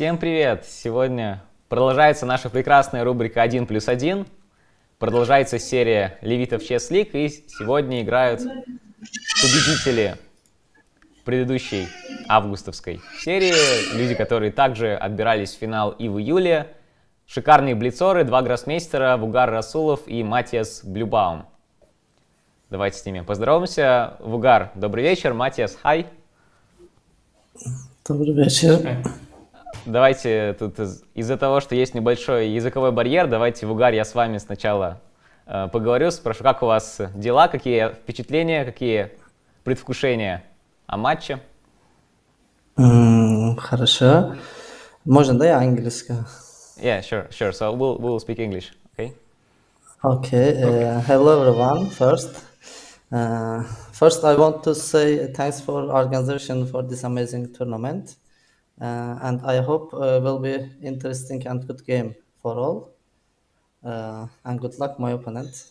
Всем привет! Сегодня продолжается наша прекрасная рубрика "Один плюс один", Продолжается серия Левитов Чес Лиг, и сегодня играют победители предыдущей августовской серии, люди, которые также отбирались в финал и в июле. Шикарные блицоры, два гроссмейстера, Вугар Расулов и Матиас Блюбаум. Давайте с ними поздороваемся. Вугар, добрый вечер. Матиас, хай. Добрый вечер давайте тут из- за того, что есть небольшой языковой барьер, давайте в угар я с вами сначала э, поговорю, спрошу, как у вас дела, какие впечатления, какие предвкушения о матче? Mm, хорошо. Можно, да, я английского? Yeah, sure, sure. So we'll, we'll speak English, okay? Okay. Uh, hello, everyone. First, uh, first I want to say thanks for organization for this amazing tournament. Uh, and I hope uh, will be interesting and good game for all. Uh, and good luck, my opponent.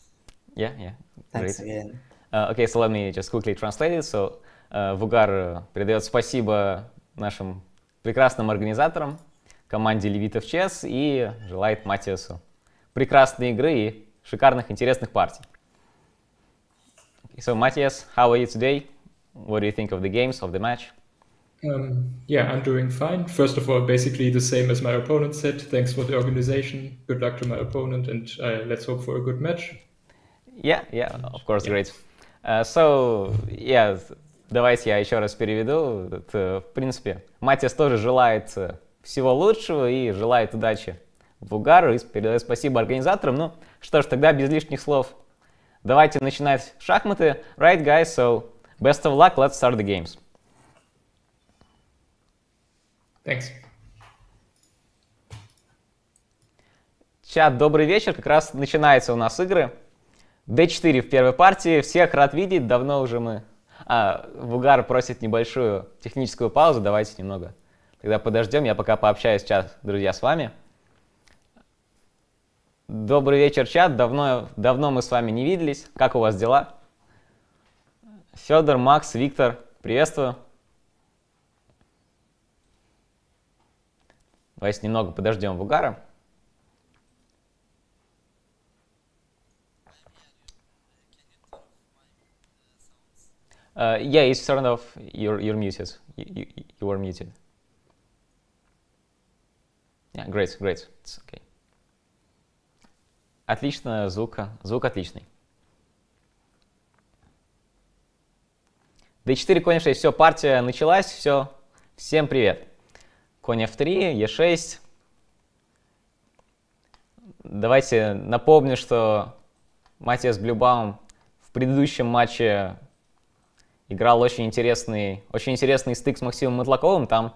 Yeah, yeah. Thanks Great. again. okay, so let me just quickly translate it. So Вугар э, передает спасибо нашим прекрасным организаторам, команде Левитов Chess, и желает Матиасу прекрасной игры и шикарных, интересных партий. So, Matthias, how are you today? What do you think of the games, of the match? Um, yeah, I'm doing fine. First of all, basically the same as my opponent said. Thanks for the organization. Good luck to my opponent, and uh, let's hope for a good match. Yeah, yeah, of course, yeah. great. Uh, so, yeah, давайте я еще раз переведу. Это, в принципе, Матиас тоже желает всего лучшего и желает удачи в угару. и передает спасибо организаторам. Ну, что ж, тогда без лишних слов. Давайте начинать шахматы. Right, guys, so best of luck, let's start the games. Thanks. Чат, добрый вечер. Как раз начинается у нас игры. D4 в первой партии. Всех рад видеть. Давно уже мы... А, Вугар просит небольшую техническую паузу. Давайте немного. Тогда подождем. Я пока пообщаюсь сейчас, друзья, с вами. Добрый вечер, чат. Давно, давно мы с вами не виделись. Как у вас дела? Федор, Макс, Виктор, приветствую. Давайте немного подождем Вугара. Э, uh, yeah, it's turned off. You're, you're muted. You, you, you were muted. Yeah, great, great. It's okay. Отлично, звук Звук отличный. D4, конечно, 6. Все, партия началась. Все. Всем привет конь f3, e6. Давайте напомню, что Матиас Блюбаум в предыдущем матче играл очень интересный, очень интересный стык с Максимом Матлаковым. Там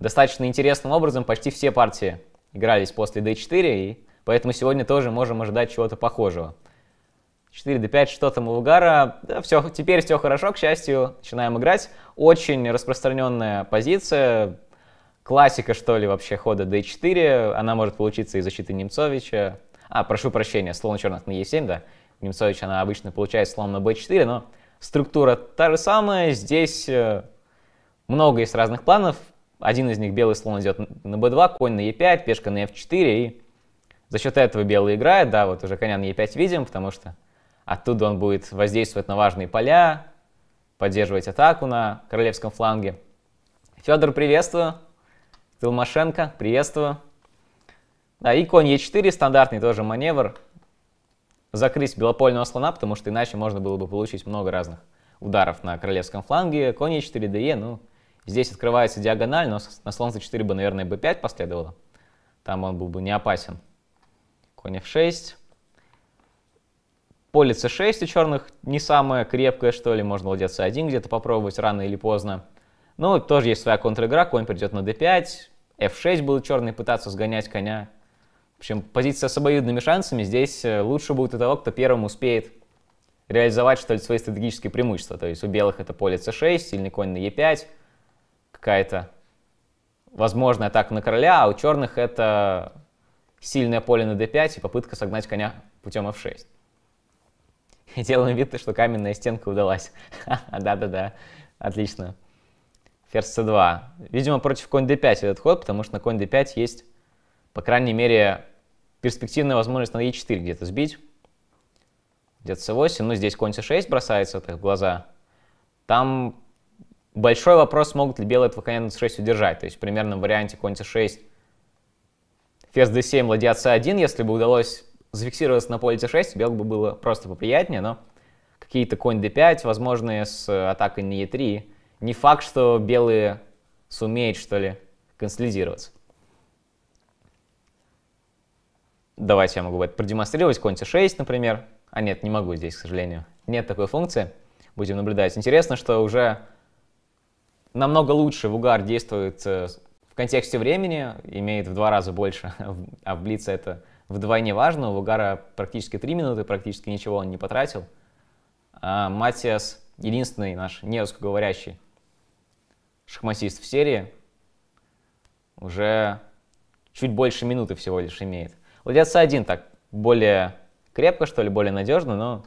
достаточно интересным образом почти все партии игрались после d4, и поэтому сегодня тоже можем ожидать чего-то похожего. 4 d5, что там у Лугара? Да, все, теперь все хорошо, к счастью, начинаем играть. Очень распространенная позиция, классика, что ли, вообще хода d4. Она может получиться из защиты Немцовича. А, прошу прощения, слон черных на e7, да. Немцович, она обычно получает слон на b4, но структура та же самая. Здесь э, много есть разных планов. Один из них белый слон идет на b2, конь на e5, пешка на f4. И за счет этого белый играет, да, вот уже коня на e5 видим, потому что оттуда он будет воздействовать на важные поля, поддерживать атаку на королевском фланге. Федор, приветствую! Тылмашенко, приветствую. Да, и конь Е4, стандартный тоже маневр. Закрыть белопольного слона, потому что иначе можно было бы получить много разных ударов на королевском фланге. Конь Е4, ДЕ, ну, здесь открывается диагональ, но на слон за 4 бы, наверное, б 5 последовало. Там он был бы не опасен. Конь f6. Поле c6 у черных не самое крепкое, что ли. Можно ладья c1 где-то попробовать рано или поздно. Ну, тоже есть своя контр-игра. Конь придет на d5 f6 был черные пытаться сгонять коня. В общем, позиция с обоюдными шансами. Здесь э, лучше будет у того, кто первым успеет реализовать, что ли, свои стратегические преимущества. То есть у белых это поле c6, сильный конь на e5, какая-то возможная атака на короля, а у черных это сильное поле на d5 и попытка согнать коня путем f6. Делаем вид, что каменная стенка удалась. Да-да-да, отлично ферзь c2. Видимо, против конь d5 этот ход, потому что на конь d5 есть, по крайней мере, перспективная возможность на e4 где-то сбить. Где-то c8, ну здесь конь c6 бросается так, в глаза. Там большой вопрос, могут ли белые этого коня на c6 удержать. То есть в примерном варианте конь c6, ферзь d7, ладья c1, если бы удалось зафиксироваться на поле c6, белым бы было просто поприятнее, но какие-то конь d5, возможные с атакой на e3, не факт, что белые сумеют, что ли, консолидироваться. Давайте я могу это продемонстрировать. Конте 6, например. А нет, не могу здесь, к сожалению. Нет такой функции. Будем наблюдать. Интересно, что уже намного лучше Вугар действует э, в контексте времени, имеет в два раза больше, а в Блице это вдвойне важно. У Вугара практически три минуты, практически ничего он не потратил. А Матиас, единственный наш неускоговорящий шахматист в серии уже чуть больше минуты всего лишь имеет. Ладья c1 так более крепко, что ли, более надежно, но,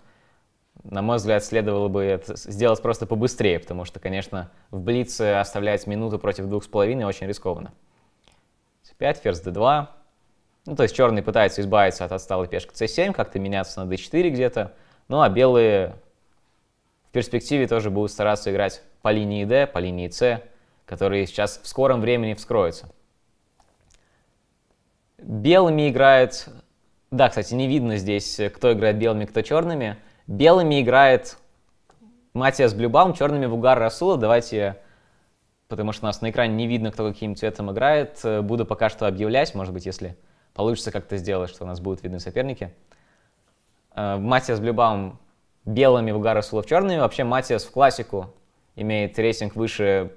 на мой взгляд, следовало бы это сделать просто побыстрее, потому что, конечно, в блице оставлять минуту против двух с половиной очень рискованно. c5, ферзь d2. Ну, то есть черные пытаются избавиться от отсталой пешки c7, как-то меняться на d4 где-то, ну а белые в перспективе тоже будут стараться играть по линии D, по линии C, которые сейчас в скором времени вскроются. Белыми играет... Да, кстати, не видно здесь, кто играет белыми, кто черными. Белыми играет Матиас Блюбаум, черными Вугар Расула. Давайте, потому что у нас на экране не видно, кто каким цветом играет, буду пока что объявлять, может быть, если получится как-то сделать, что у нас будут видны соперники. Э, Матиас Блюбаум белыми, Вугар в черными. Вообще Матиас в классику имеет рейтинг выше,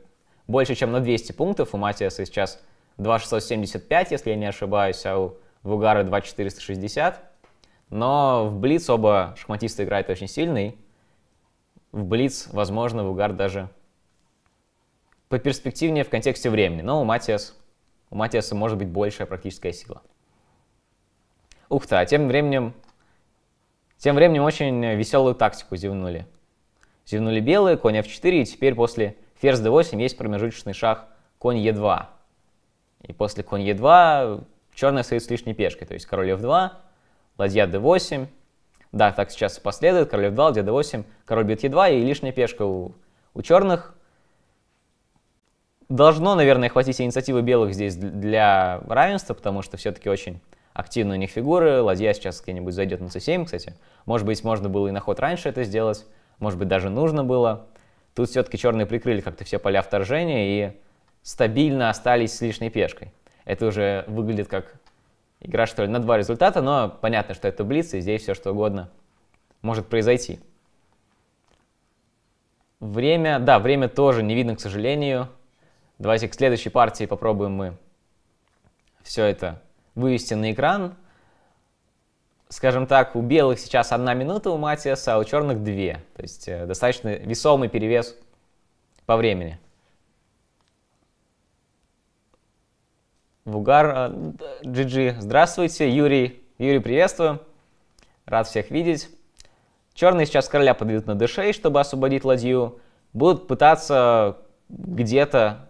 больше, чем на 200 пунктов. У Матиаса сейчас 2675, если я не ошибаюсь, а у Вугара 2460. Но в Блиц оба шахматиста играют очень сильный. В Блиц, возможно, Вугар даже по перспективнее в контексте времени. Но у Матиас, у Матиаса может быть большая практическая сила. Ух ты, а тем временем, тем временем очень веселую тактику зевнули. Зевнули белые, конь f4, и теперь после ферзь d8 есть промежуточный шаг конь e2. И после конь e2 черная стоит с лишней пешкой, то есть король f2, ладья d8. Да, так сейчас и последует, король f2, ладья d8, король бьет e2, и лишняя пешка у, у черных. Должно, наверное, хватить инициативы белых здесь для равенства, потому что все-таки очень активны у них фигуры. Ладья сейчас где-нибудь зайдет на c7, кстати. Может быть, можно было и на ход раньше это сделать может быть, даже нужно было. Тут все-таки черные прикрыли как-то все поля вторжения и стабильно остались с лишней пешкой. Это уже выглядит как игра, что ли, на два результата, но понятно, что это блиц, и здесь все что угодно может произойти. Время, да, время тоже не видно, к сожалению. Давайте к следующей партии попробуем мы все это вывести на экран скажем так, у белых сейчас одна минута у Матиаса, а у черных две. То есть э, достаточно весомый перевес по времени. Вугар угар э, GG. Здравствуйте, Юрий. Юрий, приветствую. Рад всех видеть. Черные сейчас короля подведут на d6, чтобы освободить ладью. Будут пытаться где-то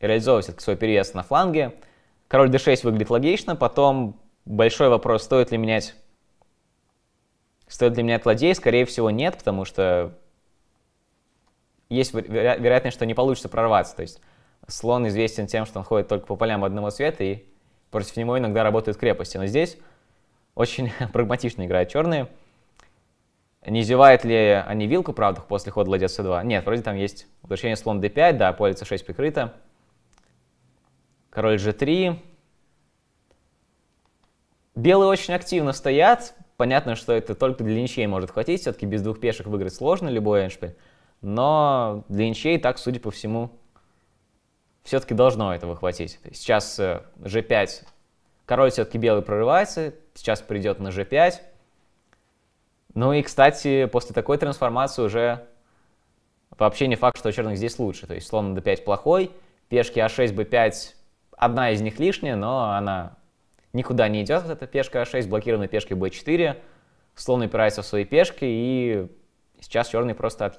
реализовывать свой перевес на фланге. Король d6 выглядит логично, потом Большой вопрос, стоит ли менять Стоит ли менять ладей? Скорее всего, нет, потому что есть веро вероятность, что не получится прорваться. То есть слон известен тем, что он ходит только по полям одного цвета, и против него иногда работают крепости. Но здесь очень прагматично играют черные. Не зевает ли они вилку, правда, после хода ладья c2? Нет, вроде там есть возвращение слон d5, да, поле c6 прикрыто. Король g3, Белые очень активно стоят. Понятно, что это только для ничей может хватить. Все-таки без двух пешек выиграть сложно любой эндшпиль. Но для ничей так, судя по всему, все-таки должно этого хватить. Сейчас g5, э, король все-таки белый прорывается, сейчас придет на g5. Ну и, кстати, после такой трансформации уже вообще не факт, что у черных здесь лучше. То есть слон d5 плохой, пешки a6, а b5, одна из них лишняя, но она никуда не идет вот эта пешка А6, блокированная пешкой Б4, слон упирается в свои пешки, и сейчас черные просто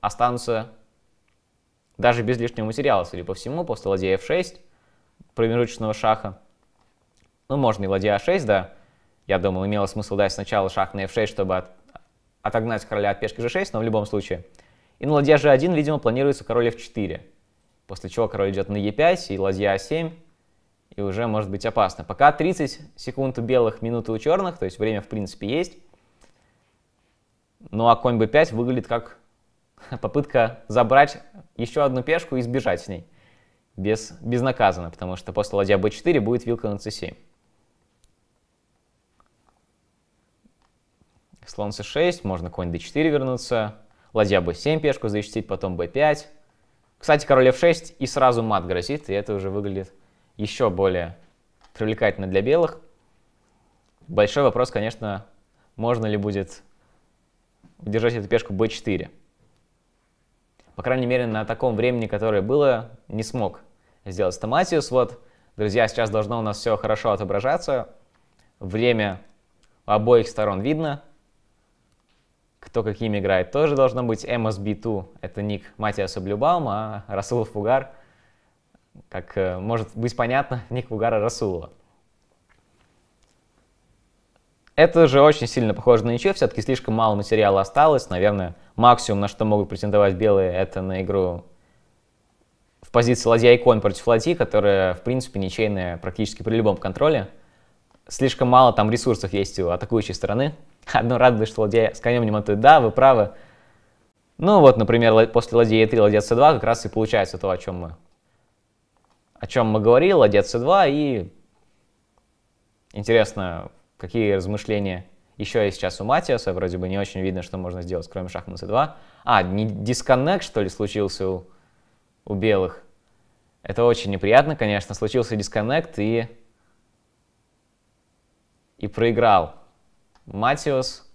останутся даже без лишнего материала, судя по всему, после ладья F6, промежуточного шаха. Ну, можно и ладья А6, да. Я думал, имело смысл дать сначала шах на F6, чтобы от, отогнать короля от пешки G6, но в любом случае. И на ладья G1, видимо, планируется король F4, после чего король идет на E5 и ладья А7 и уже может быть опасно. Пока 30 секунд у белых, минуты у черных, то есть время в принципе есть. Ну а конь b5 выглядит как попытка забрать еще одну пешку и сбежать с ней. Без, безнаказанно, потому что после ладья b4 будет вилка на c7. Слон c6, можно конь d4 вернуться. Ладья b7 пешку защитить, потом b5. Кстати, король f6 и сразу мат грозит, и это уже выглядит еще более привлекательно для белых. Большой вопрос, конечно, можно ли будет удержать эту пешку b4. По крайней мере, на таком времени, которое было, не смог сделать стоматиус Вот, друзья, сейчас должно у нас все хорошо отображаться. Время у обоих сторон видно. Кто какими играет, тоже должно быть. MSB2 — это ник Матиаса Блюбаума, а Расулов Фугар — как э, может быть понятно, Никвугара Расулова. Это же очень сильно похоже на ничего, все-таки слишком мало материала осталось. Наверное, максимум, на что могут претендовать белые, это на игру в позиции ладья и конь против ладьи, которая, в принципе, ничейная практически при любом контроле. Слишком мало там ресурсов есть у атакующей стороны. Одно радует, что ладья с конем не мотает. Да, вы правы. Ну вот, например, после ладья e3, ладья c2 как раз и получается то, о чем мы о чем мы говорили, о детстве 2, и интересно, какие размышления еще есть сейчас у Матиаса, вроде бы не очень видно, что можно сделать, кроме шахматы 2. А, не дисконнект, что ли, случился у, у белых? Это очень неприятно, конечно, случился дисконнект и, и проиграл. Матиус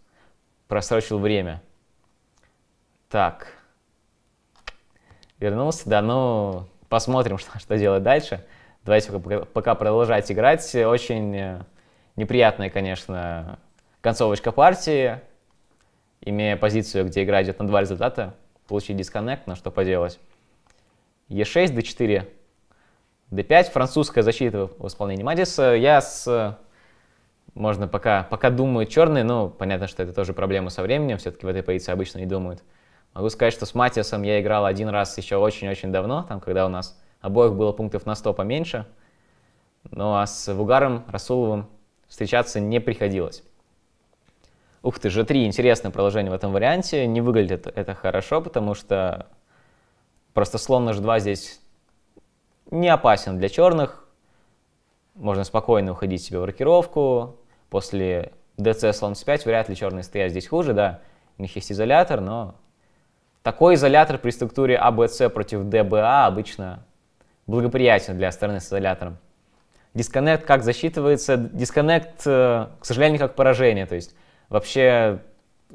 просрочил время. Так. Вернулся, да ну посмотрим, что, что делать дальше. Давайте пока продолжать играть. Очень э, неприятная, конечно, концовочка партии. Имея позицию, где игра идет на два результата, получить дисконнект, на что поделать. Е6, d4, d5. Французская защита в исполнении Мадиса. Я с... Можно пока, пока думаю черный, но понятно, что это тоже проблема со временем. Все-таки в этой позиции обычно не думают. Могу сказать, что с Матиасом я играл один раз еще очень-очень давно, там, когда у нас обоих было пунктов на 100 поменьше. Ну а с Вугаром Расуловым встречаться не приходилось. Ух ты, G3, интересное продолжение в этом варианте. Не выглядит это хорошо, потому что просто слон на G2 здесь не опасен для черных. Можно спокойно уходить себе в рокировку. После ДЦ слон с 5 вряд ли черные стоят здесь хуже, да. У них есть изолятор, но такой изолятор при структуре ABC а против DBA а обычно благоприятен для стороны с изолятором. Дисконнект как засчитывается? Дисконнект, э, к сожалению, как поражение. То есть вообще э,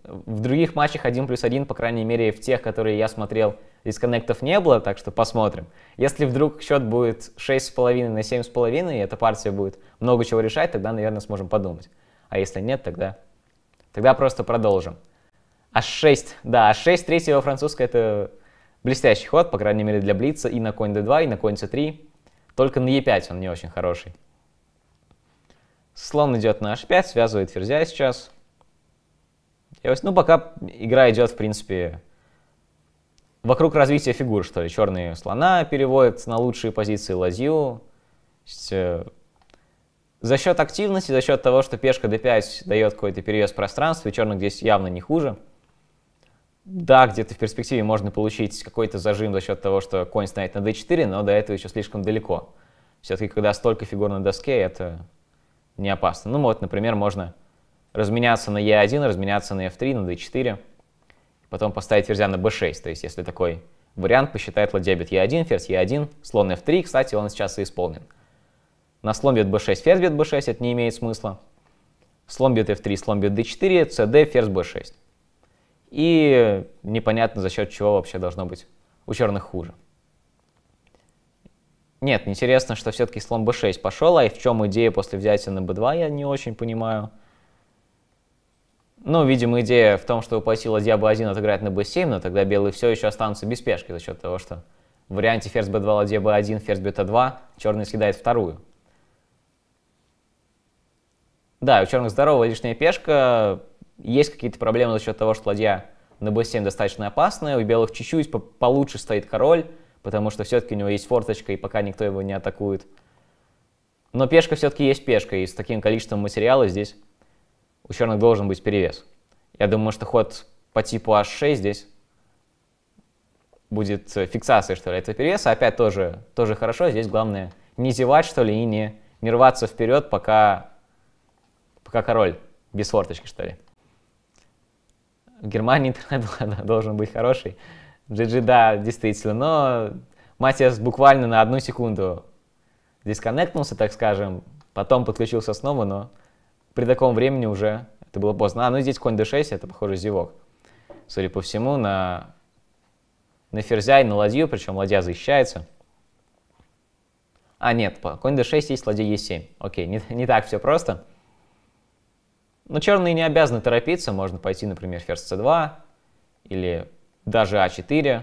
в других матчах 1 плюс 1, по крайней мере, в тех, которые я смотрел, дисконнектов не было, так что посмотрим. Если вдруг счет будет 6,5 на 7,5, и эта партия будет много чего решать, тогда, наверное, сможем подумать. А если нет, тогда, тогда просто продолжим. А6, да, А6 третьего французская это блестящий ход, по крайней мере для блица, и на конь d2, и на конь c3. Только на e5 он не очень хороший. Слон идет на h5, связывает ферзя сейчас. ну, пока игра идет, в принципе, вокруг развития фигур, что ли. Черные слона переводят на лучшие позиции ладью. Э, за счет активности, за счет того, что пешка d5 дает какой-то перевес пространства, и черных здесь явно не хуже — да, где-то в перспективе можно получить какой-то зажим за счет того, что конь станет на d4, но до этого еще слишком далеко. Все-таки, когда столько фигур на доске, это не опасно. Ну вот, например, можно разменяться на e1, разменяться на f3, на d4, потом поставить ферзя на b6. То есть, если такой вариант, посчитает ладья бьет e1, ферзь e1, слон f3, кстати, он сейчас и исполнен. На слон бьет b6, ферзь бьет b6, это не имеет смысла. Слон бьет f3, слон бьет d4, cd, ферзь b6. И непонятно, за счет чего вообще должно быть у черных хуже. Нет, интересно, что все-таки слон b6 пошел, а в чем идея после взятия на b2, я не очень понимаю. Ну, видимо, идея в том, что упаси ладья b1 отыграть на b7, но тогда белые все еще останутся без пешки за счет того, что в варианте ферзь b2, ладья b1, ферзь бета 2 черный съедает вторую. Да, у черных здоровая лишняя пешка, есть какие-то проблемы за счет того, что ладья на b7 достаточно опасная, у белых чуть-чуть по получше стоит король, потому что все-таки у него есть форточка, и пока никто его не атакует. Но пешка все-таки есть пешка, и с таким количеством материала здесь у черных должен быть перевес. Я думаю, что ход по типу h6 здесь будет э, фиксацией что ли, этого перевеса. Опять тоже, тоже хорошо, здесь главное не зевать, что ли, и не, не рваться вперед, пока, пока король без форточки, что ли. В Германии интернет должен быть хороший. GG, да, действительно, но Матиас буквально на одну секунду дисконнектнулся, так скажем, потом подключился снова, но при таком времени уже это было поздно. А, ну здесь конь d6, это, похоже, зевок. Судя по всему, на, на ферзя и на ладью, причем ладья защищается. А, нет, конь d6 есть, ладья e7. Окей, не, не так все просто. Но черные не обязаны торопиться, можно пойти, например, ферзь c2 или даже а4.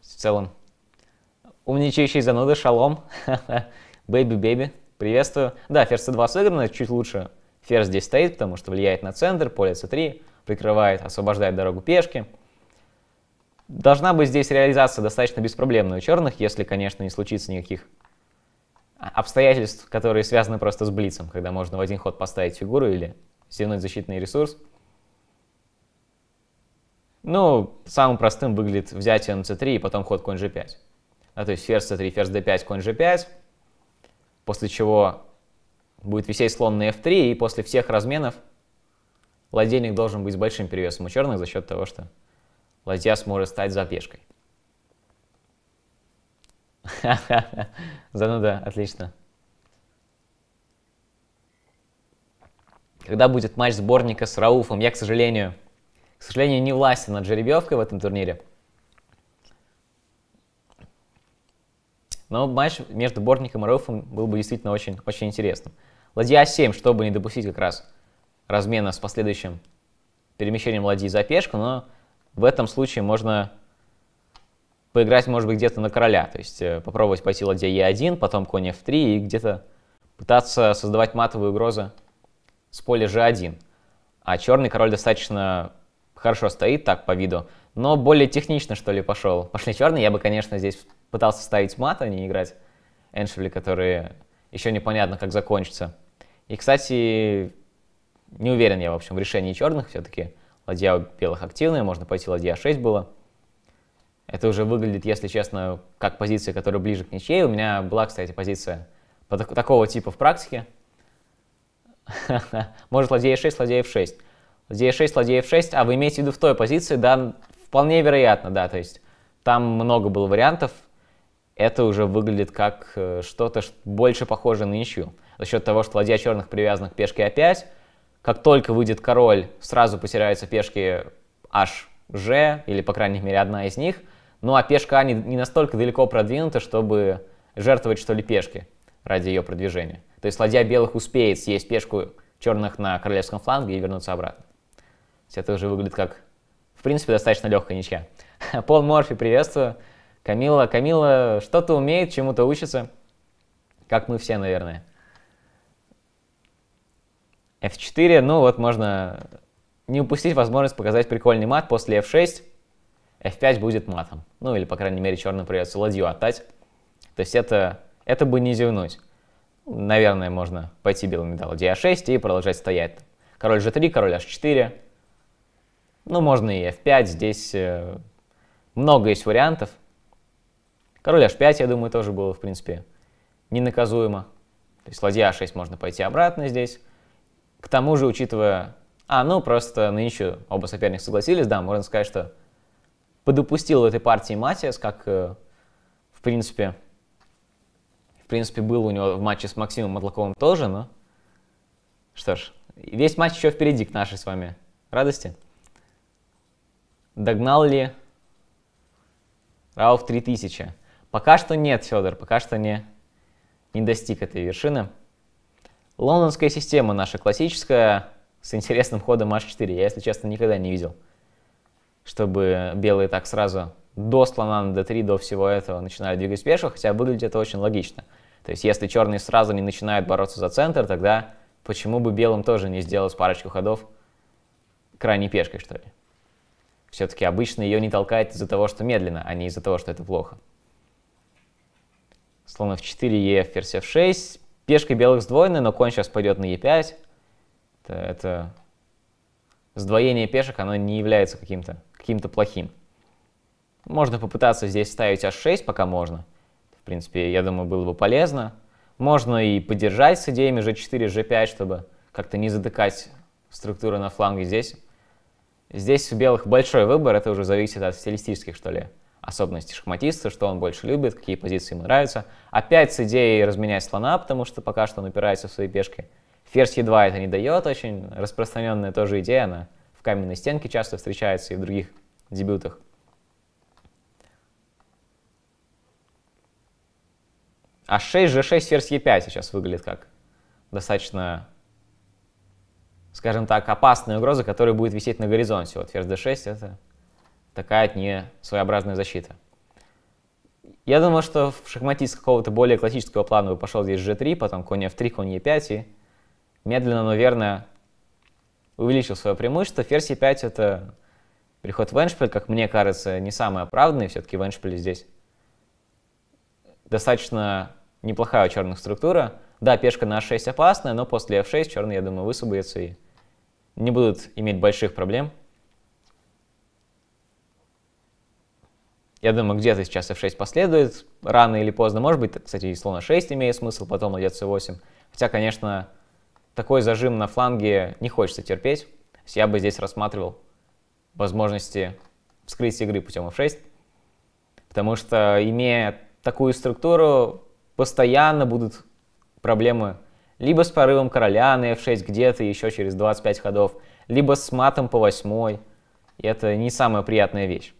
В целом, умничающий зануда, шалом, бэйби-бэйби, приветствую. Да, ферзь c2 сыграно, чуть лучше ферзь здесь стоит, потому что влияет на центр, поле c3, прикрывает, освобождает дорогу пешки. Должна быть здесь реализация достаточно беспроблемная у черных, если, конечно, не случится никаких обстоятельств, которые связаны просто с блицем, когда можно в один ход поставить фигуру или стянуть защитный ресурс. Ну, самым простым выглядит взятие на c3 и потом ход конь g5. Да, то есть ферзь c3, ферзь d5, конь g5, после чего будет висеть слон на f3, и после всех разменов ладейник должен быть с большим перевесом у черных за счет того, что ладья сможет стать за пешкой. Зануда, отлично. Когда будет матч сборника с Рауфом? Я, к сожалению, к сожалению, не властен над жеребьевкой в этом турнире. Но матч между Бортником и Рауфом был бы действительно очень, очень интересным. Ладья 7, чтобы не допустить как раз размена с последующим перемещением ладьи за пешку, но в этом случае можно поиграть, может быть, где-то на короля, то есть э, попробовать пойти ладья Е1, потом конь F3 и где-то пытаться создавать матовые угрозы с поля G1. А черный король достаточно хорошо стоит так по виду, но более технично, что ли, пошел. Пошли черные, я бы, конечно, здесь пытался ставить мат, а не играть эншвили, которые еще непонятно, как закончатся. И, кстати, не уверен я, в общем, в решении черных все-таки. Ладья у белых активная, можно пойти ладья 6 было. Это уже выглядит, если честно, как позиция, которая ближе к ничьей. У меня была, кстати, позиция по так такого типа в практике. Может, ладья e6, ладья f6. Ладья e6, ладья f6, а вы имеете в виду в той позиции, да, вполне вероятно, да, то есть там много было вариантов. Это уже выглядит как э, что-то больше похожее на ничью. За счет того, что ладья черных привязана к пешке а5, как только выйдет король, сразу потеряются пешки h, g или, по крайней мере, одна из них – ну а пешка А не, не настолько далеко продвинута, чтобы жертвовать что ли пешки ради ее продвижения. То есть ладья белых успеет съесть пешку черных на королевском фланге и вернуться обратно. То есть это уже выглядит как, в принципе, достаточно легкая ничья. Пол Морфи, приветствую. Камила, Камила что-то умеет, чему-то учится. Как мы все, наверное. F4, ну вот можно не упустить возможность показать прикольный мат после F6 f5 будет матом. Ну или, по крайней мере, черным придется ладью отдать. То есть это, это бы не зевнуть. Наверное, можно пойти белым медалом d6 а и продолжать стоять. Король g3, король h4. Ну, можно и f5, здесь э, много есть вариантов. Король h5, я думаю, тоже было, в принципе, ненаказуемо. То есть ладья h а 6 можно пойти обратно здесь. К тому же, учитывая... А, ну, просто нынче оба соперника согласились, да, можно сказать, что подопустил в этой партии Матиас, как, э, в принципе, в принципе, был у него в матче с Максимом Матлаковым тоже, но что ж, весь матч еще впереди к нашей с вами радости. Догнал ли Рауф 3000? Пока что нет, Федор, пока что не, не достиг этой вершины. Лондонская система наша классическая, с интересным ходом H4. Я, если честно, никогда не видел чтобы белые так сразу до слона на d3, до всего этого начинают двигать пешку, хотя выглядит это очень логично. То есть если черные сразу не начинают бороться за центр, тогда почему бы белым тоже не сделать парочку ходов крайней пешкой, что ли? Все-таки обычно ее не толкает из-за того, что медленно, а не из-за того, что это плохо. Слон f4, e, ферзь f6. Пешка белых сдвоены, но конь сейчас пойдет на e5. Это, это сдвоение пешек, оно не является каким-то каким плохим. Можно попытаться здесь ставить h6, пока можно. В принципе, я думаю, было бы полезно. Можно и поддержать с идеями g4, g5, чтобы как-то не затыкать структуру на фланге здесь. Здесь у белых большой выбор, это уже зависит от стилистических, что ли, особенностей шахматиста, что он больше любит, какие позиции ему нравятся. Опять с идеей разменять слона, потому что пока что он упирается в свои пешки. Ферзь Е2 это не дает, очень распространенная тоже идея, она в каменной стенке часто встречается и в других дебютах. А 6, G6, ферзь Е5 сейчас выглядит как достаточно, скажем так, опасная угроза, которая будет висеть на горизонте. Вот ферзь D6 это такая не своеобразная защита. Я думал, что в шахматист какого-то более классического плана бы пошел здесь G3, потом конь F3, конь E5 и медленно, но верно увеличил свое преимущество. Ферзь e5 — это переход в эндшпиль, как мне кажется, не самый оправданный. Все-таки в эндшпиле здесь достаточно неплохая у черных структура. Да, пешка на h6 опасная, но после f6 черные, я думаю, высвободятся и не будут иметь больших проблем. Я думаю, где-то сейчас f6 последует, рано или поздно. Может быть, кстати, и слон 6 имеет смысл, потом ладья c8. Хотя, конечно, такой зажим на фланге не хочется терпеть. Я бы здесь рассматривал возможности вскрыть игры путем f6. Потому что, имея такую структуру, постоянно будут проблемы либо с порывом короля на f6 где-то еще через 25 ходов, либо с матом по восьмой. И это не самая приятная вещь.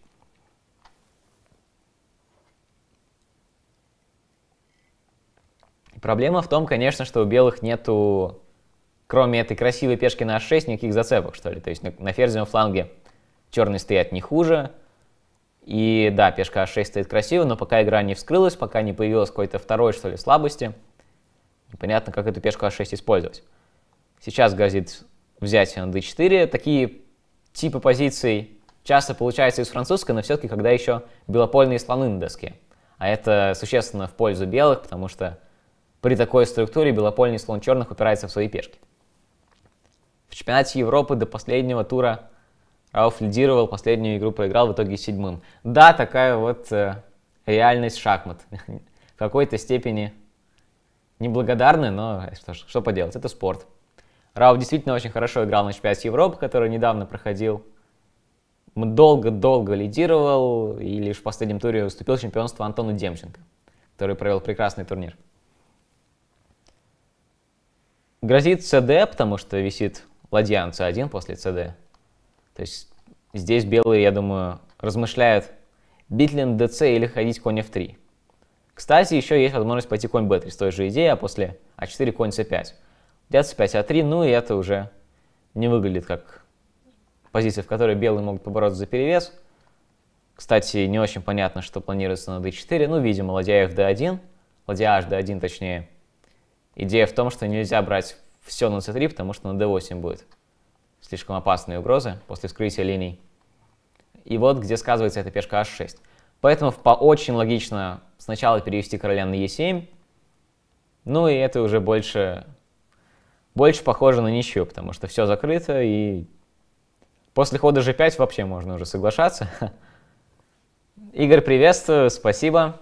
Проблема в том, конечно, что у белых нету кроме этой красивой пешки на h6 никаких зацепок, что ли. То есть на, на ферзевом фланге черные стоят не хуже. И да, пешка h6 стоит красиво, но пока игра не вскрылась, пока не появилась какой-то второй, что ли, слабости, непонятно, как эту пешку h6 использовать. Сейчас грозит взять на d4. Такие типы позиций часто получаются из французской, но все-таки когда еще белопольные слоны на доске. А это существенно в пользу белых, потому что при такой структуре белопольный слон черных упирается в свои пешки. В чемпионате Европы до последнего тура Рауф лидировал, последнюю игру проиграл, в итоге седьмым. Да, такая вот э, реальность шахмат. в какой-то степени неблагодарны, но что, что поделать, это спорт. Рауф действительно очень хорошо играл на чемпионате Европы, который недавно проходил. Долго-долго лидировал и лишь в последнем туре уступил чемпионство Антону Демченко, который провел прекрасный турнир. Грозит СД, потому что висит ладья на c1 после cd. То есть здесь белые, я думаю, размышляют, бить ли на dc или ходить конь f3. Кстати, еще есть возможность пойти конь b3 с той же идеей, а после а4 конь c5. Для c5, а3, ну и это уже не выглядит как позиция, в которой белые могут побороться за перевес. Кстати, не очень понятно, что планируется на d4, ну, видимо, ладья fd1, ладья hd1 точнее. Идея в том, что нельзя брать все на c3, потому что на d8 будет. Слишком опасные угрозы после вскрытия линий. И вот где сказывается эта пешка h6. Поэтому очень логично сначала перевести короля на e7, ну и это уже больше, больше похоже на ничью, потому что все закрыто, и после хода g5 вообще можно уже соглашаться. Игорь, приветствую, спасибо.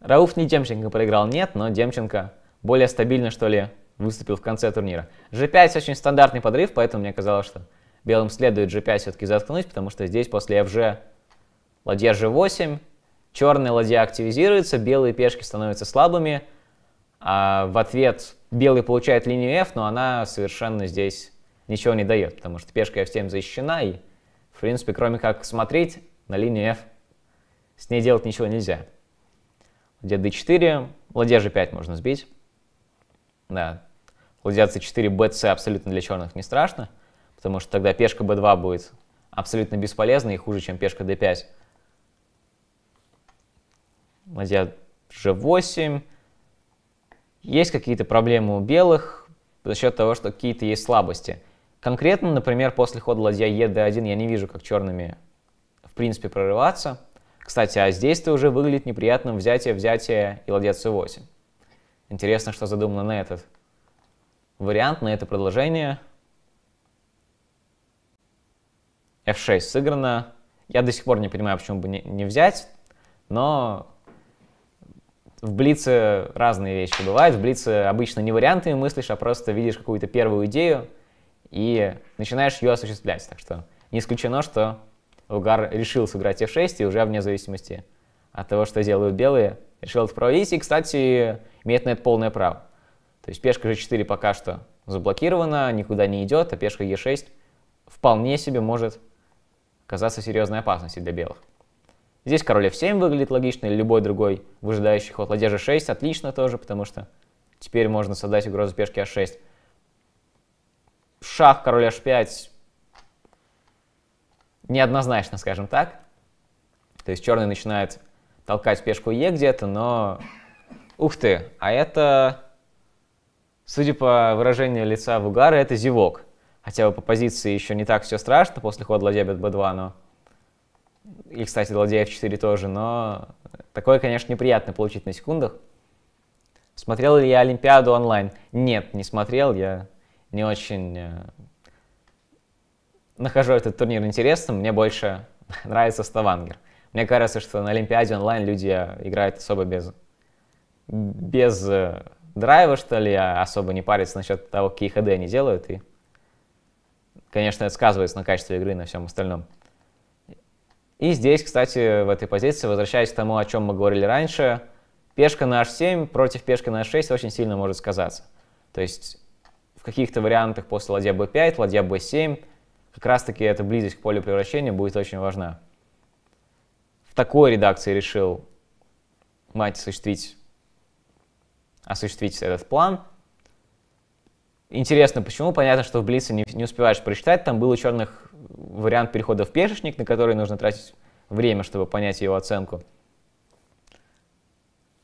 Рауф не Демченко проиграл, нет, но Демченко более стабильно, что ли, выступил в конце турнира. G5 очень стандартный подрыв, поэтому мне казалось, что белым следует G5 все-таки заткнуть, потому что здесь после FG ладья G8, черная ладья активизируется, белые пешки становятся слабыми, а в ответ белый получает линию F, но она совершенно здесь ничего не дает, потому что пешка F7 защищена, и, в принципе, кроме как смотреть на линию F, с ней делать ничего нельзя. Ладья D4, ладья G5 можно сбить. Да, Ладья c4, bc абсолютно для черных не страшно, потому что тогда пешка b2 будет абсолютно бесполезна и хуже, чем пешка d5. Ладья g8. Есть какие-то проблемы у белых за счет того, что какие-то есть слабости. Конкретно, например, после хода ладья e 1 я не вижу, как черными в принципе прорываться. Кстати, а здесь-то уже выглядит неприятным взятие-взятие и ладья c8. Интересно, что задумано на этот вариант на это продолжение. f6 сыграно. Я до сих пор не понимаю, почему бы не, взять, но в Блице разные вещи бывают. В Блице обычно не варианты мыслишь, а просто видишь какую-то первую идею и начинаешь ее осуществлять. Так что не исключено, что Угар решил сыграть f6 и уже вне зависимости от того, что делают белые, решил это проводить. И, кстати, имеет на это полное право. То есть пешка g4 пока что заблокирована, никуда не идет, а пешка e6 вполне себе может казаться серьезной опасностью для белых. Здесь король f7 выглядит логично, или любой другой выжидающий ход. Ладья g6 отлично тоже, потому что теперь можно создать угрозу пешки h6. Шах король h5 неоднозначно, скажем так. То есть черный начинает толкать пешку e где-то, но... Ух ты, а это Судя по выражению лица Вугара, это зевок. Хотя бы по позиции еще не так все страшно после хода ладья бьет b2, но... И, кстати, ладья f4 тоже, но... Такое, конечно, неприятно получить на секундах. Смотрел ли я Олимпиаду онлайн? Нет, не смотрел. Я не очень э, нахожу этот турнир интересным. Мне больше нравится Ставангер. Мне кажется, что на Олимпиаде онлайн люди э, играют особо без, без э, драйва, что ли, особо не париться насчет того, какие ходы они делают. И, конечно, это сказывается на качестве игры и на всем остальном. И здесь, кстати, в этой позиции, возвращаясь к тому, о чем мы говорили раньше, пешка на h7 против пешки на h6 очень сильно может сказаться. То есть в каких-то вариантах после ладья b5, ладья b7, как раз-таки эта близость к полю превращения будет очень важна. В такой редакции решил мать осуществить осуществить этот план. Интересно, почему? Понятно, что в Блице не, не успеваешь прочитать. Там был у черных вариант перехода в пешечник, на который нужно тратить время, чтобы понять его оценку.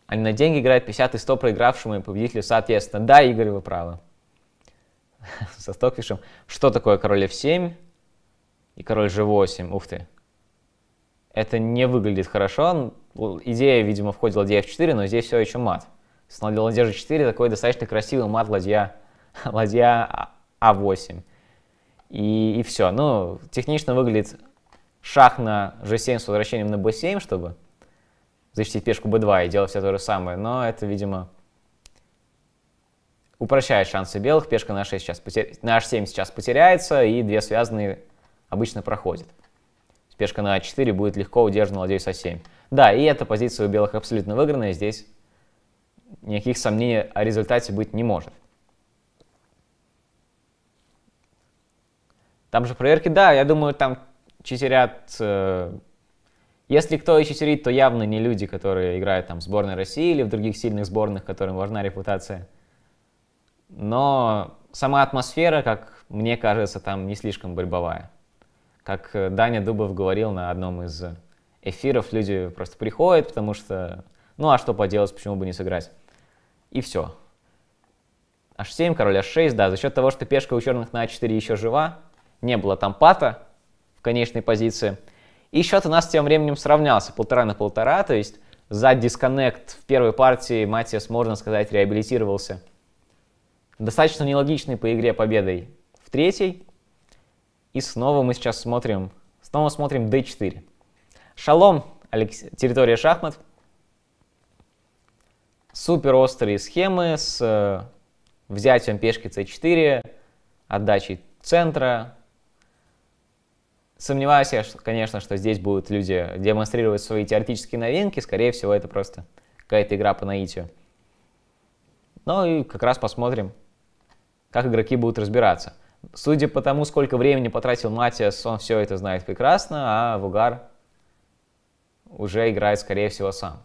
Они на деньги играют 50 и 100 проигравшему и победителю соответственно. Да, Игорь, вы правы. Со Стокфишем. Что такое король f7 и король g8? Ух ты. Это не выглядит хорошо. Идея, видимо, входила ладья f4, но здесь все еще мат. Слон для ладья g4 такой достаточно красивый мат ладья, ладья а8. И, и все. Ну, технично выглядит шах на g7 с возвращением на b7, чтобы защитить пешку b2 и делать все то же самое. Но это, видимо, упрощает шансы белых. Пешка на, 6 сейчас потер... на h7 сейчас потеряется, и две связанные обычно проходят. Пешка на а4 будет легко удержана ладьей с а7. Да, и эта позиция у белых абсолютно выигранная. Здесь никаких сомнений о результате быть не может. Там же проверки, да, я думаю, там читерят... Э, если кто и читерит, то явно не люди, которые играют там в сборной России или в других сильных сборных, которым важна репутация. Но сама атмосфера, как мне кажется, там не слишком борьбовая. Как э, Даня Дубов говорил на одном из э, эфиров, люди просто приходят, потому что, ну а что поделать, почему бы не сыграть и все. h7, король h6, да, за счет того, что пешка у черных на а4 еще жива, не было там пата в конечной позиции. И счет у нас тем временем сравнялся, полтора на полтора, то есть за дисконнект в первой партии Матиас, можно сказать, реабилитировался. Достаточно нелогичной по игре победой в третьей. И снова мы сейчас смотрим, снова смотрим d4. Шалом, Алекс... территория шахмат супер острые схемы с э, взятием пешки c4, отдачей центра. Сомневаюсь я, конечно, что здесь будут люди демонстрировать свои теоретические новинки. Скорее всего, это просто какая-то игра по наитию. Ну и как раз посмотрим, как игроки будут разбираться. Судя по тому, сколько времени потратил Матиас, он все это знает прекрасно, а Вугар уже играет, скорее всего, сам.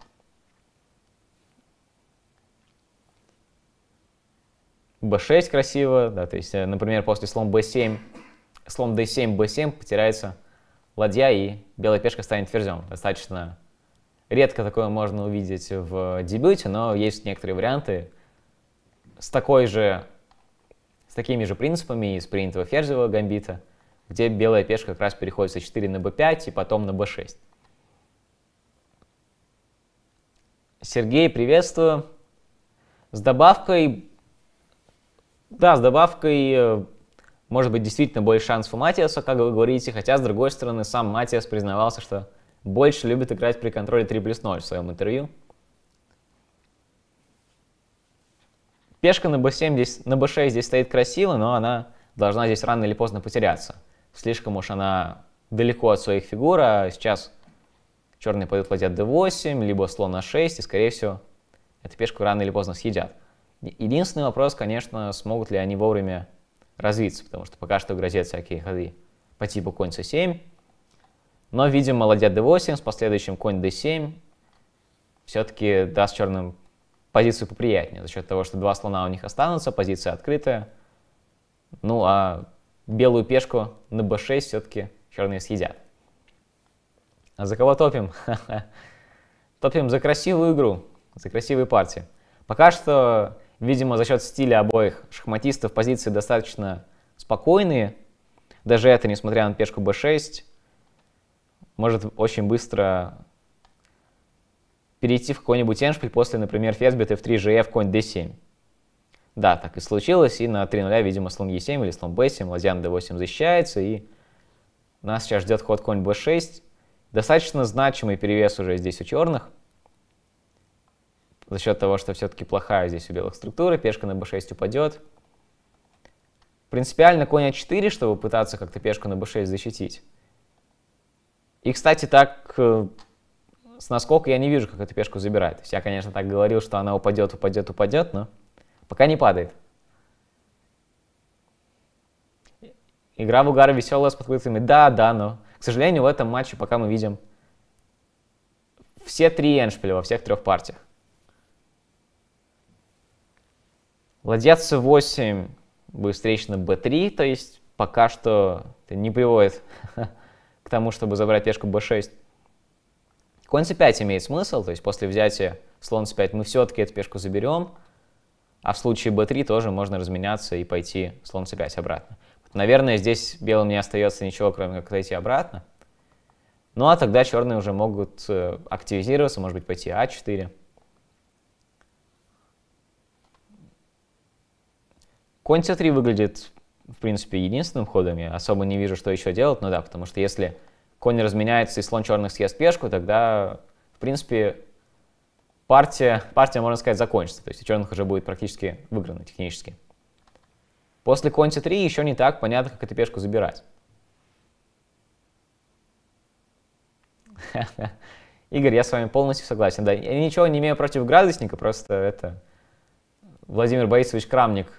b6 красиво, да, то есть, э, например, после слон b7, слон d7, b7 потеряется ладья, и белая пешка станет ферзем. Достаточно редко такое можно увидеть в дебюте, но есть некоторые варианты с такой же, с такими же принципами из принятого ферзевого гамбита, где белая пешка как раз переходит со 4 на b5 и потом на b6. Сергей, приветствую. С добавкой да, с добавкой, э, может быть, действительно больше шансов у Матиаса, как вы говорите, хотя, с другой стороны, сам Матиас признавался, что больше любит играть при контроле 3 плюс 0 в своем интервью. Пешка на b7 здесь, на b6 здесь стоит красиво, но она должна здесь рано или поздно потеряться. Слишком уж она далеко от своих фигур, а сейчас черные пойдут ладья d8, либо слон на 6, и, скорее всего, эту пешку рано или поздно съедят. Единственный вопрос, конечно, смогут ли они вовремя развиться, потому что пока что грозят всякие ходы по типу конь c7. Но, видимо, ладья d8 с последующим конь d7 все-таки даст черным позицию поприятнее за счет того, что два слона у них останутся, позиция открытая. Ну а белую пешку на b6 все-таки черные съедят. А за кого топим? топим за красивую игру, за красивые партии. Пока что Видимо, за счет стиля обоих шахматистов позиции достаточно спокойные. Даже это, несмотря на пешку b6, может очень быстро перейти в какой-нибудь эншпиль после, например, ферзбит f3, gf, конь d7. Да, так и случилось, и на 3 0 видимо, слон e7 или слон b7, ладьян d8 защищается, и нас сейчас ждет ход конь b6. Достаточно значимый перевес уже здесь у черных за счет того, что все-таки плохая здесь у белых структура, пешка на b6 упадет. Принципиально конь а4, чтобы пытаться как-то пешку на b6 защитить. И, кстати, так э, с насколько я не вижу, как эту пешку забирает. я, конечно, так говорил, что она упадет, упадет, упадет, но пока не падает. Игра Бугара веселая с подпытками. Да, да, но, к сожалению, в этом матче пока мы видим все три эншпиля во всех трех партиях. Ладья c8 будет встречена b3, то есть пока что это не приводит к тому, чтобы забрать пешку b6. Конь c5 имеет смысл, то есть после взятия слон c5 мы все-таки эту пешку заберем, а в случае b3 тоже можно разменяться и пойти слон c5 обратно. Вот, наверное, здесь белым не остается ничего, кроме как отойти обратно. Ну а тогда черные уже могут э, активизироваться, может быть, пойти а4. Конь Quantity 3 выглядит, в принципе, единственным ходом. Я особо не вижу, что еще делать. Ну да, потому что если конь разменяется и слон черных съест пешку, тогда, в принципе, партия, партия, можно сказать, закончится. То есть черных уже будет практически выиграно технически. После конь c3 еще не так понятно, как эту пешку забирать. Игорь, я с вами полностью согласен. Да, я ничего не имею против градусника, просто это Владимир Борисович Крамник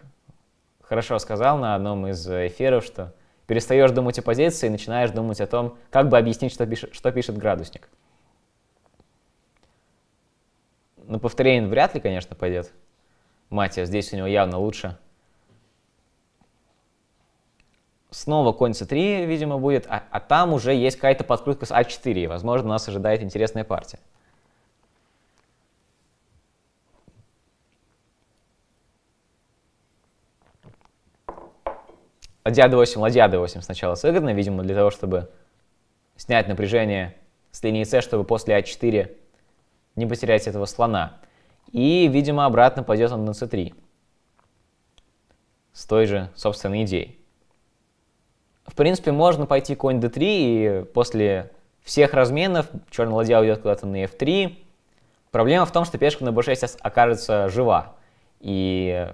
хорошо сказал на одном из эфиров, что перестаешь думать о позиции и начинаешь думать о том, как бы объяснить, что пишет, что пишет градусник. На ну, повторение вряд ли, конечно, пойдет. Матья, здесь у него явно лучше. Снова конь c3, видимо, будет, а, а там уже есть какая-то подкрутка с а4, и, возможно, нас ожидает интересная партия. Ладья d8, ладья d8 сначала сыграно, видимо, для того, чтобы снять напряжение с линии c, чтобы после a а 4 не потерять этого слона. И, видимо, обратно пойдет он на c3. С той же собственной идеей. В принципе, можно пойти конь d3, и после всех разменов черная ладья уйдет куда-то на f3. Проблема в том, что пешка на b6 окажется жива. И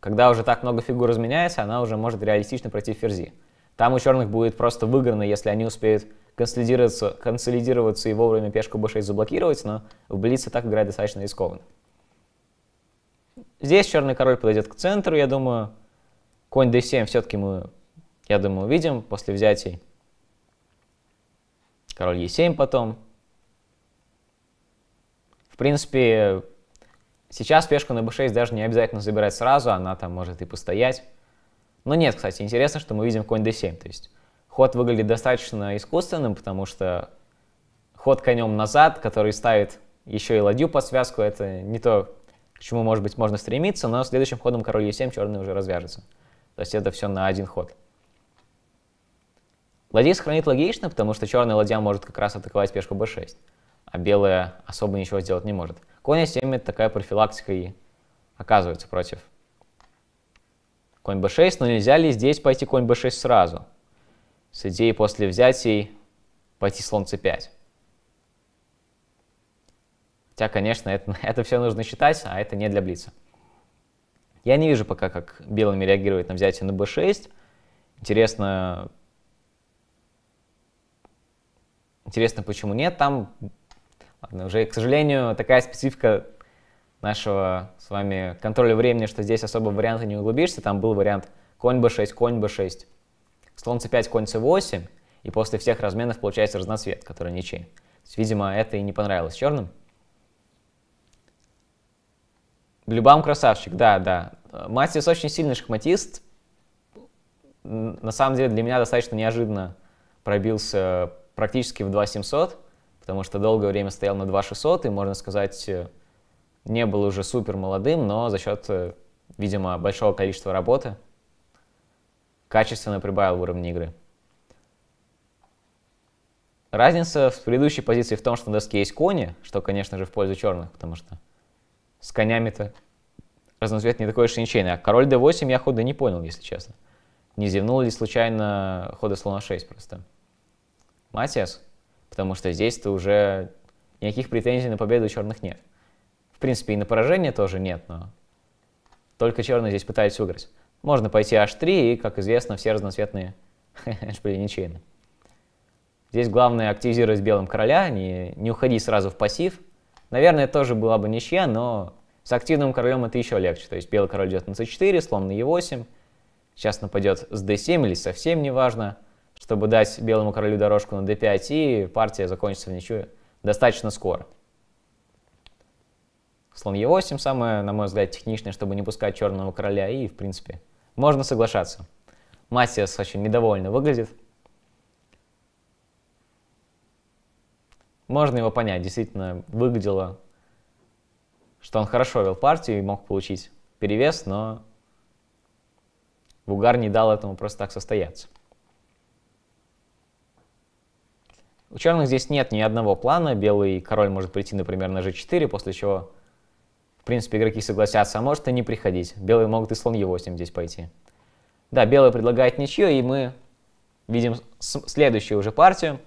когда уже так много фигур изменяется, она уже может реалистично пройти в ферзи. Там у черных будет просто выиграно, если они успеют консолидироваться, консолидироваться и вовремя пешку b6 заблокировать, но в блице так играть достаточно рискованно. Здесь черный король подойдет к центру, я думаю. Конь d7 все-таки мы, я думаю, увидим после взятий. Король e7 потом. В принципе, Сейчас пешку на b6 даже не обязательно забирать сразу, она там может и постоять. Но нет, кстати, интересно, что мы видим конь d7. То есть ход выглядит достаточно искусственным, потому что ход конем назад, который ставит еще и ладью под связку, это не то, к чему, может быть, можно стремиться, но следующим ходом король e7 черный уже развяжется. То есть это все на один ход. Ладья сохранит логично, потому что черная ладья может как раз атаковать пешку b6, а белая особо ничего сделать не может. Конь А7 такая профилактика и оказывается против. Конь b6, но нельзя ли здесь пойти конь b6 сразу? С идеей после взятий пойти слон c5. Хотя, конечно, это, это все нужно считать, а это не для блица. Я не вижу пока, как белыми реагирует на взятие на b6. Интересно, интересно, почему нет. Там Ладно, уже, к сожалению, такая специфика нашего с вами контроля времени, что здесь особо варианты не углубишься. Там был вариант конь b6, конь b6, слон c5, конь c8, и после всех разменов получается разноцвет, который ничей. То есть, видимо, это и не понравилось черным. Любам красавчик, да, да. Матис очень сильный шахматист. На самом деле для меня достаточно неожиданно пробился практически в 2700 потому что долгое время стоял на 2600, и, можно сказать, э, не был уже супер молодым, но за счет, э, видимо, большого количества работы качественно прибавил уровень игры. Разница в предыдущей позиции в том, что на доске есть кони, что, конечно же, в пользу черных, потому что с конями-то разноцвет не такой уж и ничейный. А король d8 я хода не понял, если честно. Не зевнул ли случайно хода слона 6 просто? Матиас? потому что здесь-то уже никаких претензий на победу у черных нет. В принципе, и на поражение тоже нет, но только черные здесь пытаются выиграть. Можно пойти h3, и, как известно, все разноцветные шпили ничейны. Здесь главное активизировать белым короля, не, не уходить сразу в пассив. Наверное, тоже была бы ничья, но с активным королем это еще легче. То есть белый король идет на c4, слон на e8. Сейчас нападет с d7 или совсем неважно. важно чтобы дать белому королю дорожку на d5, и партия закончится в ничью достаточно скоро. Слон e8 самое, на мой взгляд, техничное, чтобы не пускать черного короля, и, в принципе, можно соглашаться. Матиас очень недовольно выглядит. Можно его понять, действительно выглядело, что он хорошо вел партию и мог получить перевес, но Вугар не дал этому просто так состояться. У черных здесь нет ни одного плана. Белый король может прийти, например, на g4, после чего, в принципе, игроки согласятся, а может и не приходить. Белые могут и слон e8 здесь пойти. Да, белый предлагает ничью, и мы видим следующую уже партию.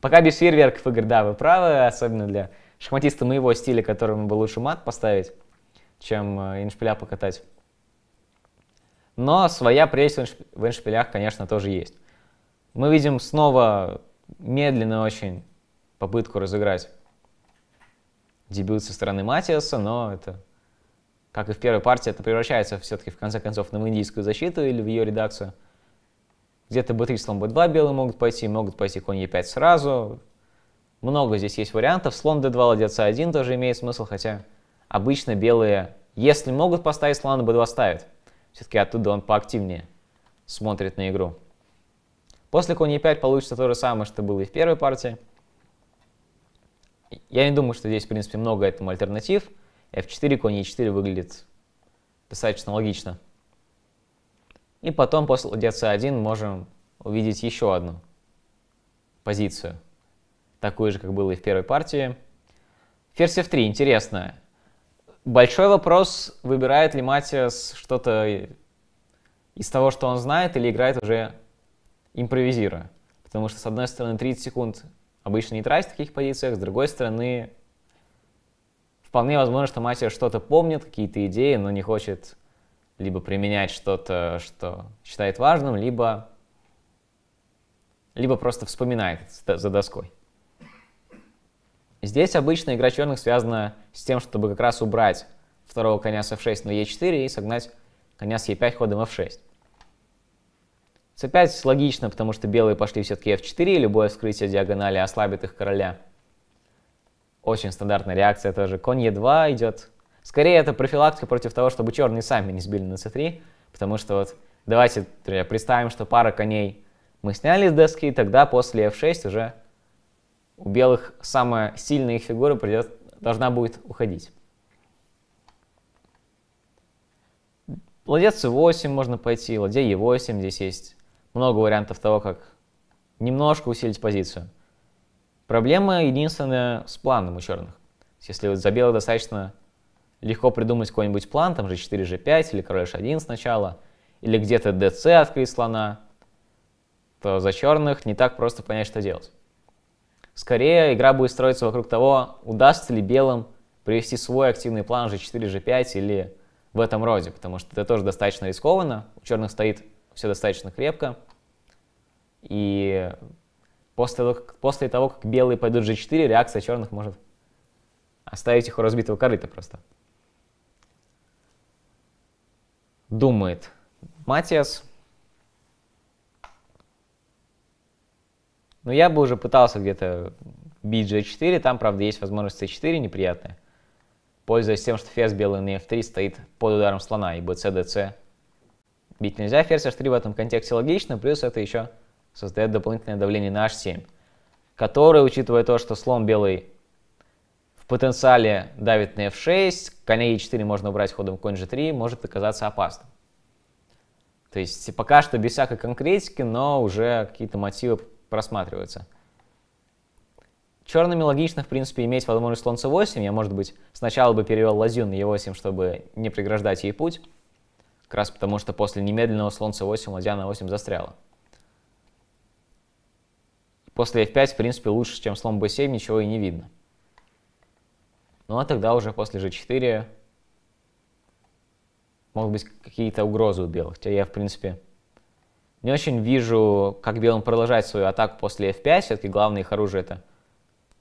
Пока без фейерверков игр, да, вы правы, особенно для шахматиста моего стиля, которому бы лучше мат поставить, чем э, иншпиля покатать. Но своя прелесть в иншпилях, конечно, тоже есть. Мы видим снова медленно очень попытку разыграть дебют со стороны Матиаса, но это, как и в первой партии, это превращается все-таки в конце концов на индийскую защиту или в ее редакцию. Где-то b3, слон b2 белые могут пойти, могут пойти конь e5 сразу. Много здесь есть вариантов. Слон d2, ладья c1 тоже имеет смысл, хотя обычно белые, если могут поставить слона, b2 ставят. Все-таки оттуда он поактивнее смотрит на игру. После конь e5 получится то же самое, что было и в первой партии. Я не думаю, что здесь, в принципе, много этому альтернатив. f4, конь e4 выглядит достаточно логично. И потом после ладья c1 можем увидеть еще одну позицию. Такую же, как было и в первой партии. Ферзь f3, интересно. Большой вопрос, выбирает ли Матиас что-то из того, что он знает, или играет уже импровизируя. Потому что, с одной стороны, 30 секунд обычно не тратит в таких позициях, с другой стороны, вполне возможно, что мастер что-то помнит, какие-то идеи, но не хочет либо применять что-то, что считает важным, либо, либо просто вспоминает за доской. Здесь обычно игра черных связана с тем, чтобы как раз убрать второго коня с f6 на e4 и согнать коня с e5 ходом f6 c5 логично, потому что белые пошли все-таки f4, любое вскрытие диагонали ослабит их короля. Очень стандартная реакция тоже. Конь e2 идет. Скорее, это профилактика против того, чтобы черные сами не сбили на c3, потому что вот давайте друзья, представим, что пара коней мы сняли с доски, и тогда после f6 уже у белых самая сильная их фигура придет, должна будет уходить. Ладья c8 можно пойти, ладья e8 здесь есть много вариантов того, как немножко усилить позицию. Проблема единственная с планом у черных. Если вот за белых достаточно легко придумать какой-нибудь план, там же 4 g5 или король h1 сначала, или где-то dc открыть слона, то за черных не так просто понять, что делать. Скорее, игра будет строиться вокруг того, удастся ли белым привести свой активный план g4, g5 или в этом роде, потому что это тоже достаточно рискованно. У черных стоит все достаточно крепко. И после того, как, после того, как белые пойдут g4, реакция черных может оставить их у разбитого корыта просто. Думает Матиас. Но я бы уже пытался где-то бить g4, там, правда, есть возможность c4 неприятная. Пользуясь тем, что ферзь белый на f3 стоит под ударом слона, ибо cdc бить нельзя. Ферзь h3 в этом контексте логично, плюс это еще создает дополнительное давление на h7, которое, учитывая то, что слон белый в потенциале давит на f6, коня e4 можно убрать ходом конь g3, может оказаться опасным. То есть пока что без всякой конкретики, но уже какие-то мотивы просматриваются. Черными логично, в принципе, иметь возможность слон c8. Я, может быть, сначала бы перевел ладью на e8, чтобы не преграждать ей путь. Как раз потому, что после немедленного слонца 8 ладья на 8 застряла. После f5, в принципе, лучше, чем слон b7, ничего и не видно. Ну а тогда уже после g4 могут быть какие-то угрозы у белых. Хотя я, в принципе, не очень вижу, как белым продолжать свою атаку после f5. Все-таки главное их оружие это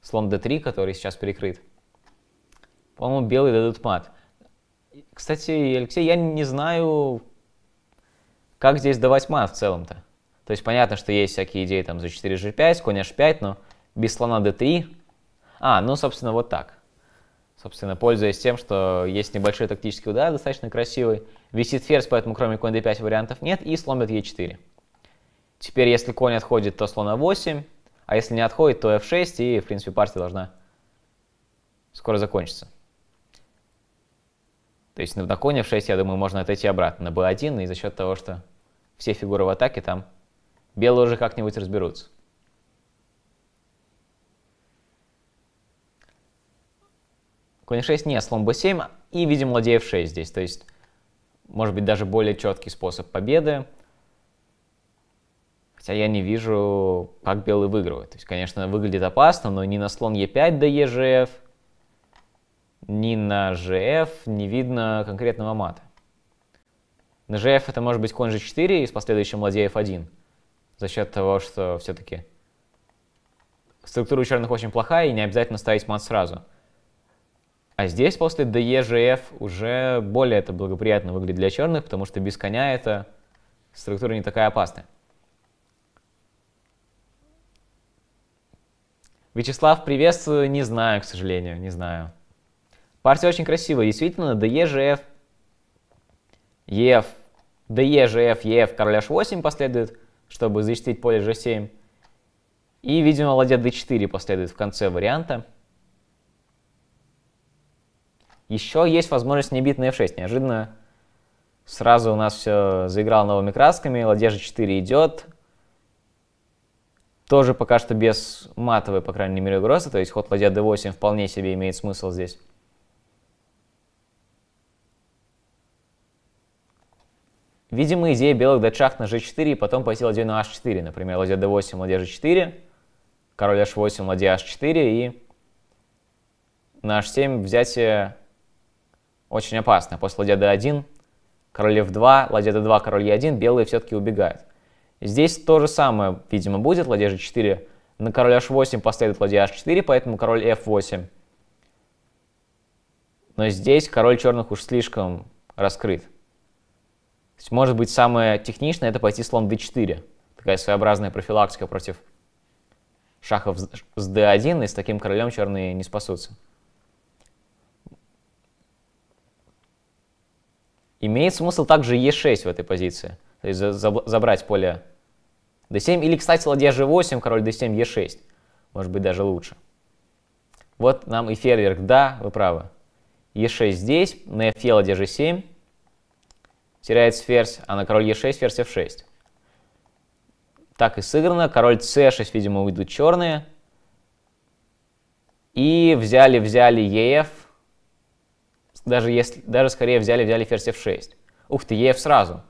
слон d3, который сейчас перекрыт. По-моему, белые дадут мат. Кстати, Алексей, я не знаю, как здесь давать мат в целом-то. То есть понятно, что есть всякие идеи там за 4 g5, конь h5, но без слона d3. А, ну, собственно, вот так. Собственно, пользуясь тем, что есть небольшой тактический удар, достаточно красивый. Висит ферзь, поэтому кроме конь d5 вариантов нет, и сломит бьет e4. Теперь, если конь отходит, то слон a8, а, а если не отходит, то f6, и, в принципе, партия должна скоро закончиться. То есть на коне f6, я думаю, можно отойти обратно на b1, и за счет того, что все фигуры в атаке там, белые уже как-нибудь разберутся. Конь f6 нет, слон b7 и, видимо, ладья f6 здесь. То есть, может быть, даже более четкий способ победы. Хотя я не вижу, как белые выигрывают. То есть, конечно, выглядит опасно, но не на слон e5 до ежф, ни на GF не видно конкретного мата. На GF это может быть конь g4 и с последующим ладья f1. За счет того, что все-таки структура у черных очень плохая, и не обязательно ставить мат сразу. А здесь после DEGF уже более это благоприятно выглядит для черных, потому что без коня эта структура не такая опасная. Вячеслав, приветствую. Не знаю, к сожалению, не знаю. Партия очень красивая, действительно, ДЕ, ЖФ, ЕФ, ДЕ, ЖФ, ЕФ, король H8 последует, чтобы защитить поле G7. И, видимо, ладья D4 последует в конце варианта. Еще есть возможность не бить на F6. Неожиданно сразу у нас все заиграло новыми красками. Ладья G4 идет. Тоже пока что без матовой, по крайней мере, угрозы. То есть ход ладья D8 вполне себе имеет смысл здесь. Видимо, идея белых дать шах на g4 и потом пойти ладью на h4. Например, ладья d8, ладья g4, король h8, ладья h4 и на h7 взятие э, очень опасно. После ладья d1, король f2, ладья d2, король e1, белые все-таки убегают. Здесь то же самое, видимо, будет. Ладья g4 на король h8 последует ладья h4, поэтому король f8. Но здесь король черных уж слишком раскрыт есть, может быть, самое техничное это пойти слон d4. Такая своеобразная профилактика против шахов с d1, и с таким королем черные не спасутся. Имеет смысл также e6 в этой позиции. То есть забрать поле d7. Или, кстати, ладья g8, король d7, e6. Может быть, даже лучше. Вот нам и фейерверк. Да, вы правы. e6 здесь, на f ладья g7 теряет ферзь, а на король e6 ферзь f6. Так и сыграно. Король c6, видимо, уйдут черные. И взяли, взяли ef. Даже, если, даже скорее взяли, взяли ферзь f6. Ух ты, ef сразу.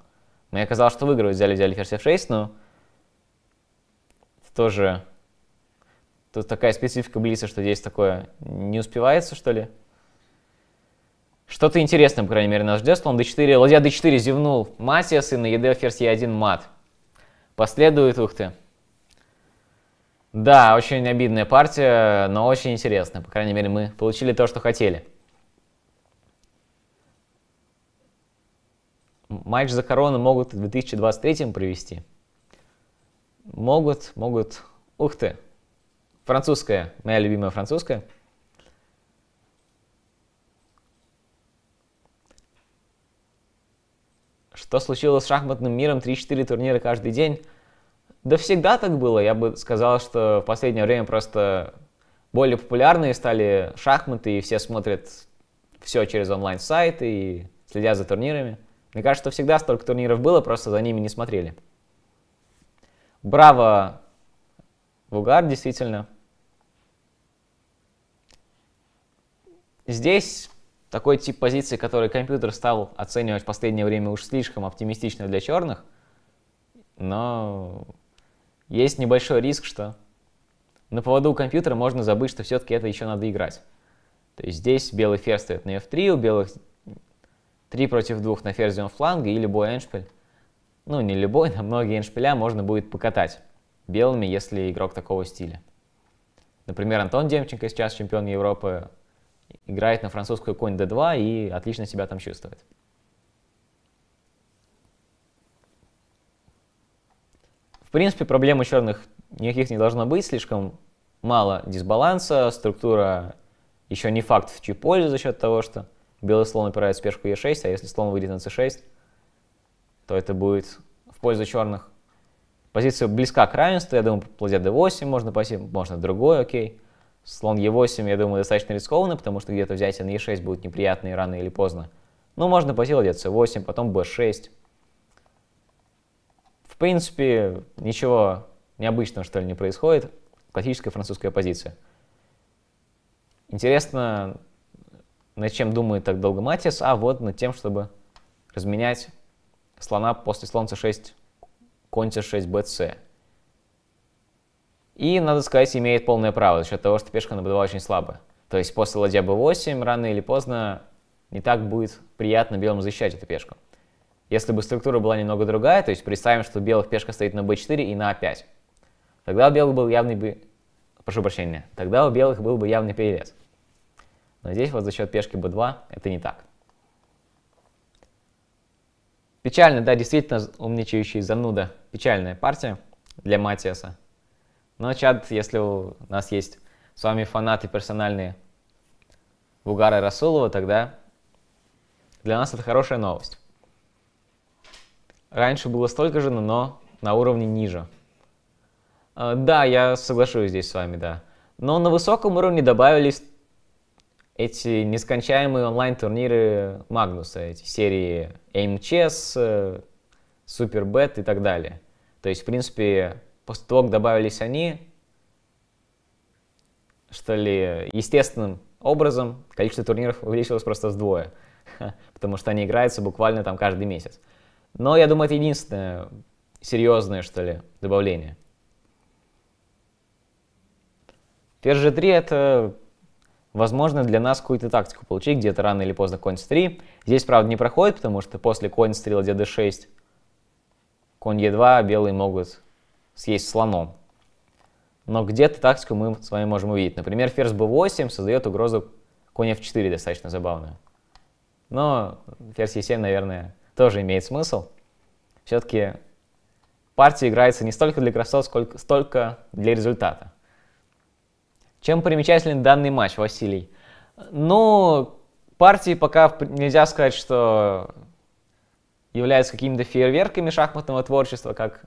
Мне казалось, что выигрывают, взяли, взяли ферзь f6, но тоже... Тут такая специфика Блица, что здесь такое не успевается, что ли? Что-то интересное, по крайней мере, нас ждет. Слон d4, ладья d4 зевнул Матиас, и на ЕД ферзь e1 мат. Последует, ух ты. Да, очень обидная партия, но очень интересная. По крайней мере, мы получили то, что хотели. Матч за корону могут в 2023 провести. Могут, могут. Ух ты. Французская, моя любимая французская. Что случилось с шахматным миром 3-4 турнира каждый день? Да всегда так было. Я бы сказал, что в последнее время просто более популярные стали шахматы, и все смотрят все через онлайн-сайты и следят за турнирами. Мне кажется, что всегда столько турниров было, просто за ними не смотрели. Браво, Вугар, действительно. Здесь такой тип позиции, который компьютер стал оценивать в последнее время уж слишком оптимистично для черных, но есть небольшой риск, что на поводу у компьютера можно забыть, что все-таки это еще надо играть. То есть здесь белый ферзь стоит на f3, у белых 3 против 2 на ферзевом фланге и любой эншпиль. Ну, не любой, на многие эншпиля можно будет покатать белыми, если игрок такого стиля. Например, Антон Демченко сейчас чемпион Европы играет на французскую конь d2 и отлично себя там чувствует. В принципе, проблем у черных никаких не должно быть, слишком мало дисбаланса, структура еще не факт в чью пользу за счет того, что белый слон опирает пешку e6, а если слон выйдет на c6, то это будет в пользу черных. Позиция близка к равенству, я думаю, плодя d8 можно пойти, можно другой, окей. Слон Е8, я думаю, достаточно рискованно, потому что где-то взятие на Е6 будет неприятно и рано или поздно. Но ну, можно посилать где 8 потом Б6. В принципе, ничего необычного, что ли, не происходит. Классическая французская позиция. Интересно, над чем думает так долго Матис, а вот над тем, чтобы разменять слона после слонца 6 конь c6 bc. И, надо сказать, имеет полное право за счет того, что пешка на b2 очень слабо. То есть после ладья b8 рано или поздно не так будет приятно белым защищать эту пешку. Если бы структура была немного другая, то есть представим, что белых пешка стоит на b4 и на a5, а тогда у белых был явный бы... Прошу прощения. Тогда у белых был бы явный перевес. Но здесь вот за счет пешки b2 это не так. Печально, да, действительно умничающий зануда. Печальная партия для Матиаса. Но, ну, чат, если у нас есть с вами фанаты персональные Бугара Расулова, тогда для нас это хорошая новость. Раньше было столько же, но на уровне ниже. А, да, я соглашусь здесь с вами, да. Но на высоком уровне добавились эти нескончаемые онлайн-турниры Магнуса, эти серии AIM Chess, э, Super Bet и так далее. То есть, в принципе, после того, как добавились они, что ли, естественным образом количество турниров увеличилось просто вдвое, потому что они играются буквально там каждый месяц. Но я думаю, это единственное серьезное, что ли, добавление. же три это, возможно, для нас какую-то тактику получить, где-то рано или поздно конь 3. Здесь, правда, не проходит, потому что после конь стрела d6, конь e2 белые могут съесть слоном. Но где-то тактику мы с вами можем увидеть. Например, ферзь b8 создает угрозу конь f4 достаточно забавную. Но ферзь e7, наверное, тоже имеет смысл. Все-таки партия играется не столько для красот, сколько столько для результата. Чем примечателен данный матч, Василий? Ну, партии пока нельзя сказать, что являются какими-то фейерверками шахматного творчества, как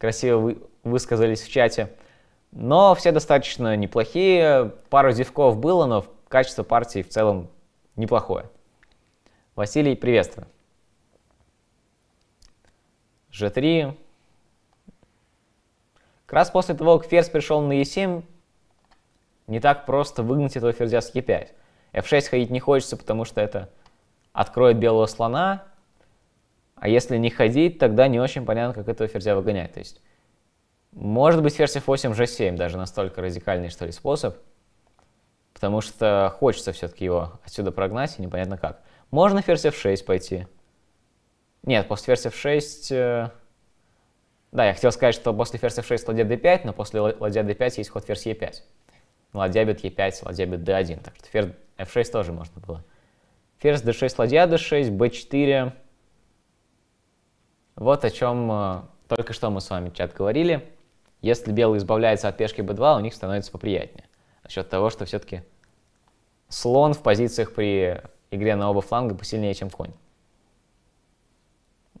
красиво вы, высказались в чате. Но все достаточно неплохие. Пару зевков было, но качество партии в целом неплохое. Василий, приветствую. G3. Как раз после того, как ферзь пришел на e7, не так просто выгнать этого ферзя с e5. f6 ходить не хочется, потому что это откроет белого слона, а если не ходить, тогда не очень понятно, как этого ферзя выгонять. То есть, может быть, ферзь f8, g7 даже настолько радикальный, что ли, способ, потому что хочется все-таки его отсюда прогнать, и непонятно как. Можно ферзь f6 пойти. Нет, после ферзь f6... Э, да, я хотел сказать, что после ферзь f6 ладья d5, но после ладья d5 есть ход ферзь e5. Ладья бит e5, ладья бит d1, так что ферзь f6 тоже можно было. Ферзь d6, ладья d6, b4, вот о чем э, только что мы с вами чат говорили. Если белый избавляется от пешки b2, у них становится поприятнее. насчет того, что все-таки слон в позициях при игре на оба фланга посильнее, чем конь.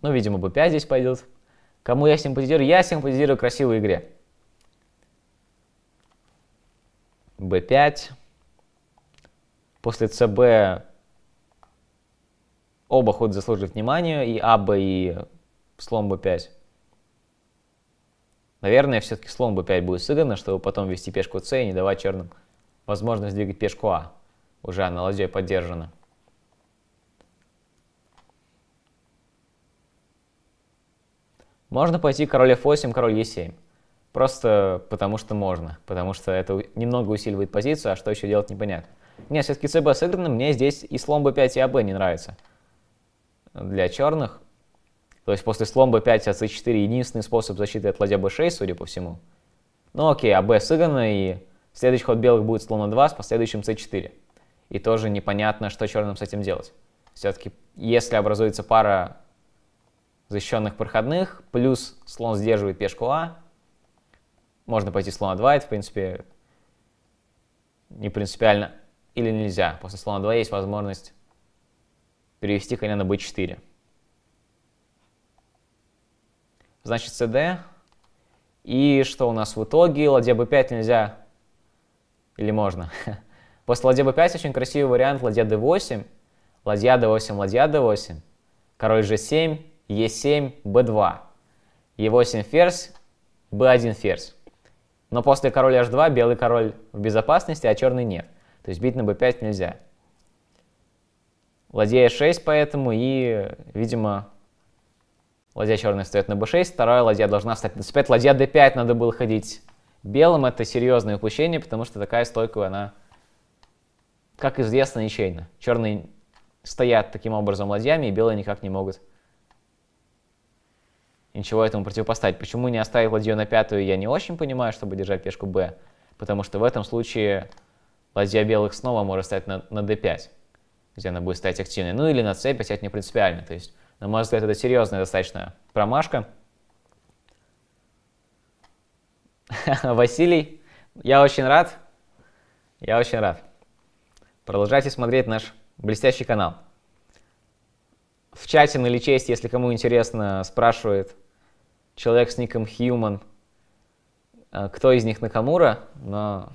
Ну, видимо, b5 здесь пойдет. Кому я симпатизирую? Я симпатизирую красивой игре. b5. После cb оба хода заслуживают внимания, и аб, и слон b5. Наверное, все-таки слон b5 будет сыграно, чтобы потом вести пешку c и не давать черным возможность двигать пешку а. Уже она ладьей поддержана. Можно пойти король f8, король e7. Просто потому что можно, потому что это немного усиливает позицию, а что еще делать непонятно. Нет, все-таки cb сыграно, мне здесь и слон b5, и ab а не нравится. Для черных то есть после слон b5, а c4 единственный способ защиты от ладья b6, судя по всему. Ну окей, а b сыграно, и следующий ход белых будет слон a2 с последующим c4. И тоже непонятно, что черным с этим делать. Все-таки, если образуется пара защищенных проходных, плюс слон сдерживает пешку а, можно пойти слон а2, это, в принципе, не принципиально. Или нельзя. После слона 2 есть возможность перевести коня на b4. значит cd. И что у нас в итоге? Ладья b5 нельзя. Или можно? После ладья b5 очень красивый вариант ладья d8. Ладья d8, ладья d8. Король g7, e7, b2. e8 ферзь, b1 ферзь. Но после короля h2 белый король в безопасности, а черный нет. То есть бить на b5 нельзя. Ладья e6 поэтому и, видимо, Ладья черная встает на b6, вторая ладья должна встать на c5. Ладья d5 надо было ходить белым. Это серьезное упущение, потому что такая стойка, она, как известно, ничейна. Черные стоят таким образом ладьями, и белые никак не могут ничего этому противопоставить. Почему не оставить ладью на пятую, я не очень понимаю, чтобы держать пешку b. Потому что в этом случае ладья белых снова может стать на, на d5, где она будет стоять активной. Ну или на c5, а это не принципиально. То есть на мой взгляд, это серьезная достаточно промашка. Василий, я очень рад. Я очень рад. Продолжайте смотреть наш блестящий канал. В чате на Личесть, если кому интересно, спрашивает человек с ником Human, э, кто из них Накамура, но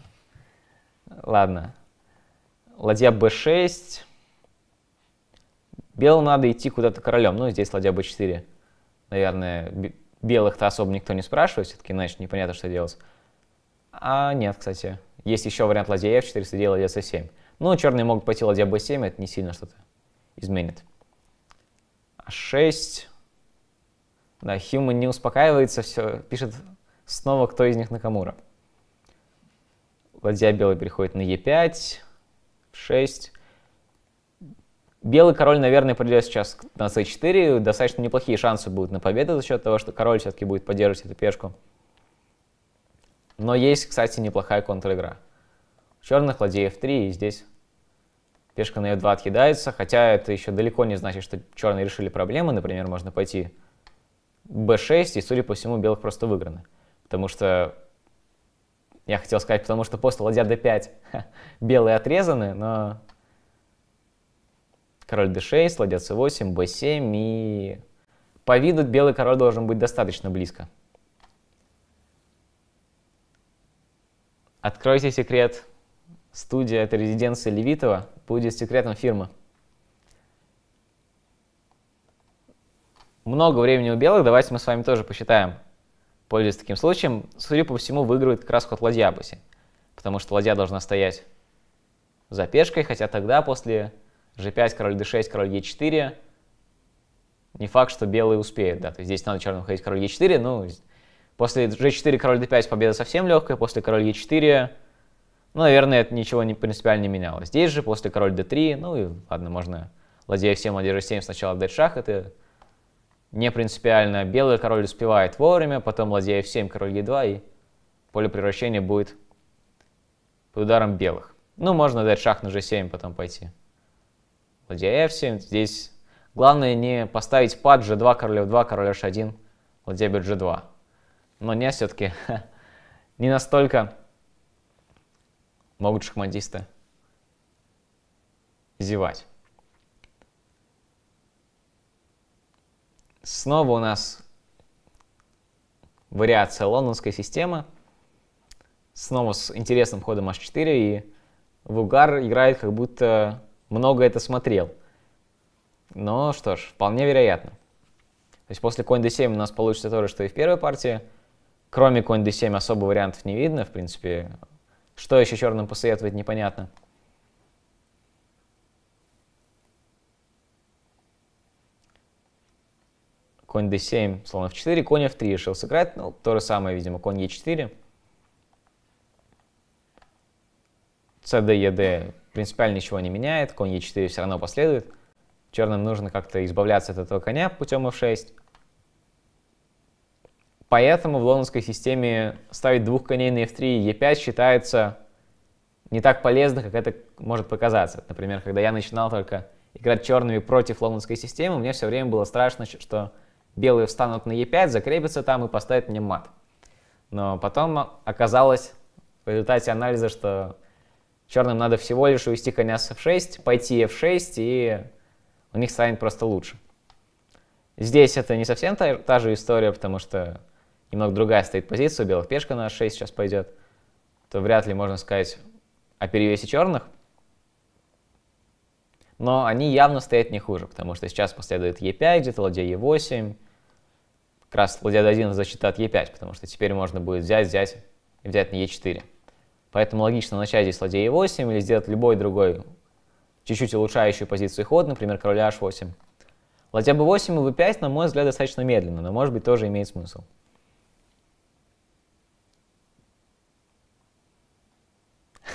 ладно. Ладья b6, Белым надо идти куда-то королем. Ну, здесь ладья b4. Наверное, белых-то особо никто не спрашивает, все-таки иначе непонятно, что делать. А нет, кстати. Есть еще вариант ладья f4, среди ладья c7. Ну, черные могут пойти ладья b7, это не сильно что-то изменит. А6. Да, Хьюман не успокаивается, все пишет снова, кто из них на Камура? Ладья белый переходит на e5, 6. Белый король, наверное, придет сейчас на c4. Достаточно неплохие шансы будут на победу за счет того, что король все-таки будет поддерживать эту пешку. Но есть, кстати, неплохая контр-игра. Черных ладья f3, и здесь пешка на f2 откидается. Хотя это еще далеко не значит, что черные решили проблемы. Например, можно пойти b6, и, судя по всему, белых просто выиграны. Потому что... Я хотел сказать, потому что после ладья d5 белые отрезаны, но король d6, ладья c8, b7 и... По виду белый король должен быть достаточно близко. Откройте секрет. Студия — это резиденция Левитова, будет секретом фирмы. Много времени у белых, давайте мы с вами тоже посчитаем. Пользуясь таким случаем, судя по всему, выигрывает как раз ход ладья Баси, потому что ладья должна стоять за пешкой, хотя тогда после g5, король d6, король e4. Не факт, что белые успеют, да, то есть здесь надо черным ходить король e4, ну, после g4, король d5 победа совсем легкая, после король e4, ну, наверное, это ничего не принципиально не менялось. Здесь же после король d3, ну и ладно, можно ладья f7, ладья g7 сначала отдать шах, это не принципиально. Белый король успевает вовремя, потом ладья f7, король e2, и поле превращения будет под ударом белых. Ну, можно дать шах на g7, потом пойти ладья f7. Здесь главное не поставить пад g2, король f2, король h1, ладья бьет g2. Но не все-таки не настолько могут шахматисты зевать. Снова у нас вариация лондонской системы. Снова с интересным ходом h4 и в угар играет как будто много это смотрел. Но что ж, вполне вероятно. То есть после Coin D7 у нас получится то же, что и в первой партии. Кроме Coin D7 особо вариантов не видно, в принципе. Что еще черным посоветовать, непонятно. Конь d7, слон f4, конь f3 решил сыграть. Ну, то же самое, видимо, конь e4. cd, ed принципиально ничего не меняет, конь e4 все равно последует. Черным нужно как-то избавляться от этого коня путем f6. Поэтому в лондонской системе ставить двух коней на f3 и e5 считается не так полезно, как это может показаться. Например, когда я начинал только играть черными против лондонской системы, мне все время было страшно, что белые встанут на e5, закрепятся там и поставят мне мат. Но потом оказалось в результате анализа, что Черным надо всего лишь увести коня с f6, пойти f6, и у них станет просто лучше. Здесь это не совсем та, та же история, потому что немного другая стоит позиция. У белых пешка на h6 сейчас пойдет. То вряд ли можно сказать о перевесе черных. Но они явно стоят не хуже, потому что сейчас последует e5, где-то ладья e8. Как раз ладья d1 защита от e5, потому что теперь можно будет взять, взять и взять на e4. Поэтому логично начать здесь ладья e8 или сделать любой другой чуть-чуть улучшающую позицию ход, например, короля h8. Ладья b8 и b5, на мой взгляд, достаточно медленно, но, может быть, тоже имеет смысл.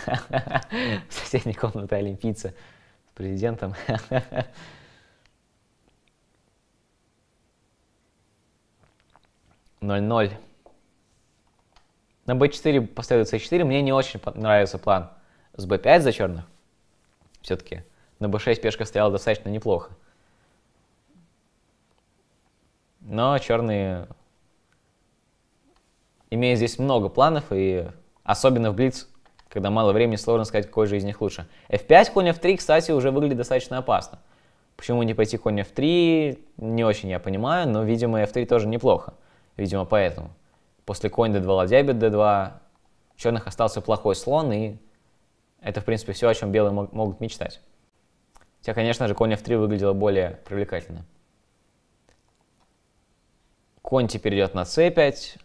В соседней комнате олимпийца с президентом. Ноль-ноль. На b4 последует c4. Мне не очень нравится план с b5 за черных. Все-таки на b6 пешка стояла достаточно неплохо. Но черные имеют здесь много планов, и особенно в блиц, когда мало времени, сложно сказать, какой же из них лучше. f5, конь f3, кстати, уже выглядит достаточно опасно. Почему не пойти конь f3, не очень я понимаю, но, видимо, f3 тоже неплохо. Видимо, поэтому после конь d2, ладья бит d2, у черных остался плохой слон, и это, в принципе, все, о чем белые могут мечтать. Хотя, конечно же, конь f3 выглядело более привлекательно. Конь теперь идет на c5.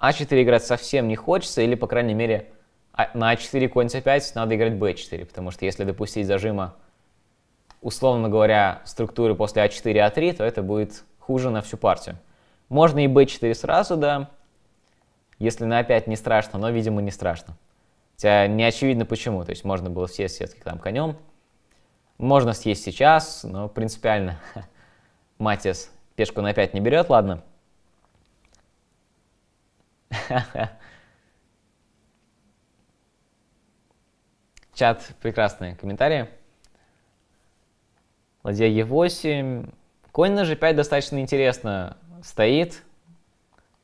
а4 играть совсем не хочется, или, по крайней мере, а, на а4 конь c5 надо играть b4, потому что если допустить зажима, условно говоря, структуры после а4, а3, то это будет хуже на всю партию. Можно и b4 сразу, да. Если на опять не страшно, но, видимо, не страшно. Хотя не очевидно почему. То есть можно было съесть сетки там конем. Можно съесть сейчас, но принципиально. Матис пешку на 5 не берет, ладно. Чат, прекрасные комментарии. Ладья Е8. Конь на G5 достаточно интересно стоит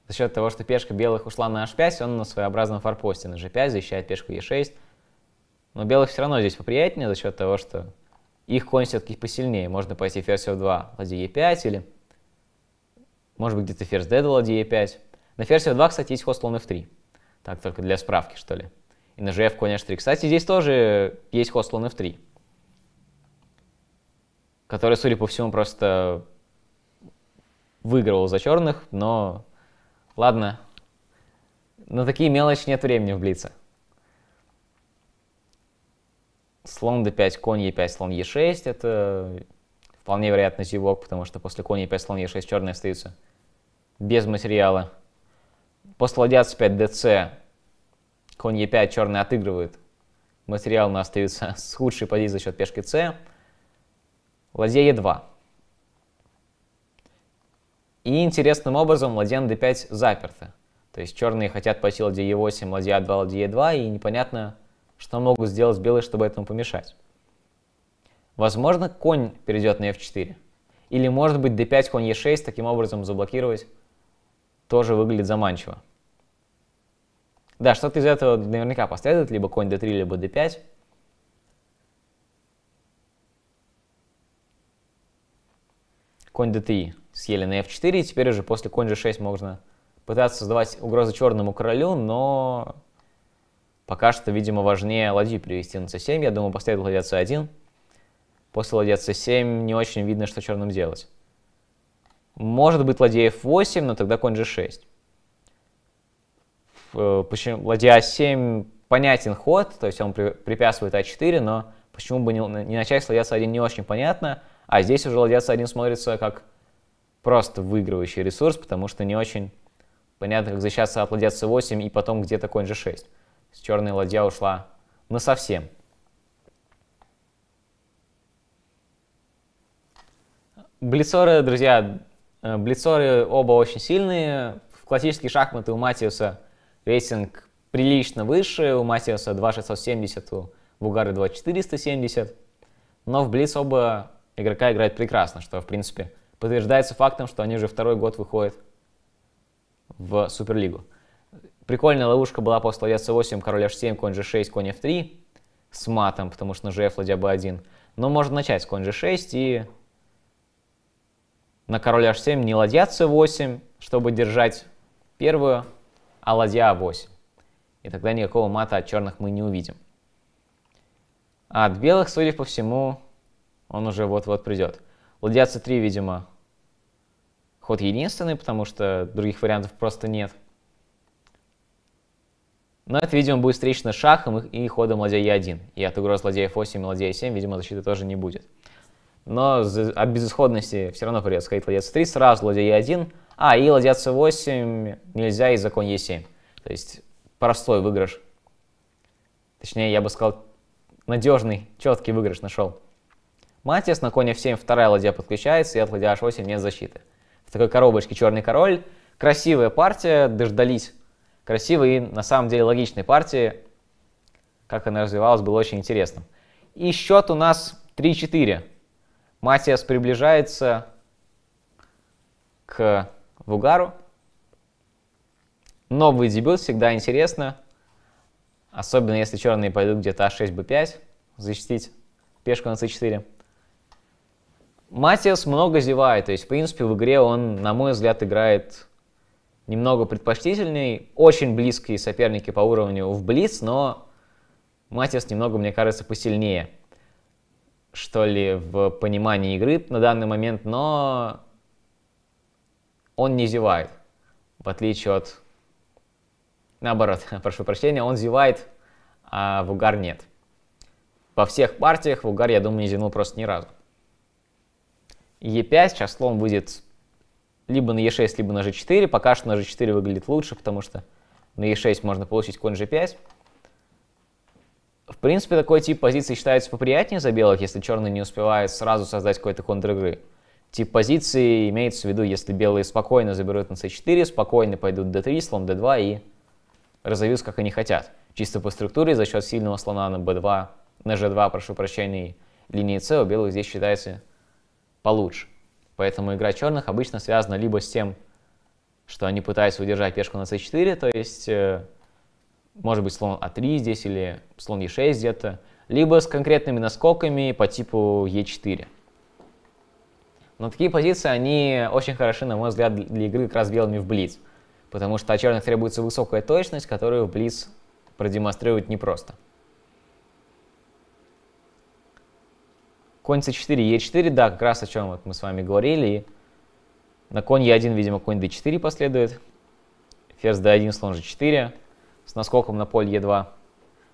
за счет того, что пешка белых ушла на h5, он на своеобразном форпосте на g5 защищает пешку e6. Но белых все равно здесь поприятнее за счет того, что их конь все-таки посильнее. Можно пойти ферзь f2, ладья e5, или может быть где-то ферзь d2, ладья e5. На ферзь f2, кстати, есть ход слон f3. Так, только для справки, что ли. И на gf конь h3. Кстати, здесь тоже есть ход слон f3. Который, судя по всему, просто выигрывал за черных, но ладно. На такие мелочи нет времени в блице. Слон d5, конь e5, слон e6. Это вполне вероятно зевок, потому что после конь e5, слон e6 черные остаются без материала. После ладья c5, dc, конь e5 черные отыгрывают Материал у нас остается с худшей позиции за счет пешки c. Ладья e2. И интересным образом ладья на d5 заперта. То есть черные хотят пойти ладья e8, ладья 2, ладья e2, и непонятно, что могут сделать белые, чтобы этому помешать. Возможно, конь перейдет на f4. Или может быть d5, конь e6, таким образом заблокировать, тоже выглядит заманчиво. Да, что-то из этого наверняка последует, либо конь d3, либо d5. Конь d3 съели на f4, и теперь уже после конь g6 можно пытаться создавать угрозы черному королю, но пока что, видимо, важнее ладью привести на c7. Я думаю, поставить ладья c1. После ладья c7 не очень видно, что черным делать. Может быть, ладья f8, но тогда конь g6. Э, почему? Ладья a7 понятен ход, то есть он препятствует а4, но почему бы не, не начать с ладья c1 не очень понятно, а здесь уже ладья c1 смотрится как просто выигрывающий ресурс, потому что не очень понятно, как защищаться от ладья c8 и потом где-то конь g6. С черной ладья ушла на совсем. Блицоры, друзья, э, блицоры оба очень сильные. В классические шахматы у Матиуса рейтинг прилично выше, у Матиуса 2670, у Бугары 2470. Но в блиц оба игрока играют прекрасно, что, в принципе, подтверждается фактом, что они уже второй год выходят в Суперлигу. Прикольная ловушка была после ладья c8, король h7, конь g6, конь f3 с матом, потому что на gf ладья b1. Но можно начать с конь g6 и на король h7 не ладья c8, чтобы держать первую, а ладья a8. И тогда никакого мата от черных мы не увидим. А от белых, судя по всему, он уже вот-вот придет. Ладья c3, видимо, ход единственный, потому что других вариантов просто нет. Но это, видимо, будет встречено шахом и, ходом ладья e1. И от угроз ладья f8 и ладья e7, видимо, защиты тоже не будет. Но от безысходности все равно придется ходить ладья c3, сразу ладья e1. А, и ладья c8 нельзя и закон e7. То есть простой выигрыш. Точнее, я бы сказал, надежный, четкий выигрыш нашел. Матис на коне f7 вторая ладья подключается, и от ладья h8 нет защиты. В такой коробочке черный король. Красивая партия, дождались красивой и на самом деле логичной партии. Как она развивалась, было очень интересно. И счет у нас 3-4. Матиас приближается к Вугару. Новый дебют всегда интересно. Особенно если черные пойдут где-то h6, а b5, защитить пешку на c4. Матиас много зевает, то есть, в принципе, в игре он, на мой взгляд, играет немного предпочтительней. Очень близкие соперники по уровню в Блиц, но Матиас немного, мне кажется, посильнее, что ли, в понимании игры на данный момент, но он не зевает, в отличие от... Наоборот, прошу прощения, он зевает, а в угар нет. Во всех партиях в угар, я думаю, не зевнул просто ни разу e 5 сейчас слон выйдет либо на e 6 либо на G4. Пока что на G4 выглядит лучше, потому что на e 6 можно получить конь G5. В принципе, такой тип позиции считается поприятнее за белых, если черный не успевает сразу создать какой-то контр игры. Тип позиции имеется в виду, если белые спокойно заберут на c4, спокойно пойдут d3, слон d2 и разовьются, как они хотят. Чисто по структуре за счет сильного слона на b2, на g2, прошу прощения, линии c у белых здесь считается получше. Поэтому игра черных обычно связана либо с тем, что они пытаются удержать пешку на c4, то есть э, может быть слон а3 здесь или слон e6 где-то, либо с конкретными наскоками по типу e4. Но такие позиции, они очень хороши, на мой взгляд, для игры как раз белыми в блиц, потому что от черных требуется высокая точность, которую в блиц продемонстрировать непросто. просто. Конь c4, e4, да, как раз о чем вот мы с вами говорили. И на конь e1, видимо, конь d4 последует. Ферзь d1, слон g4 с наскоком на поле e2.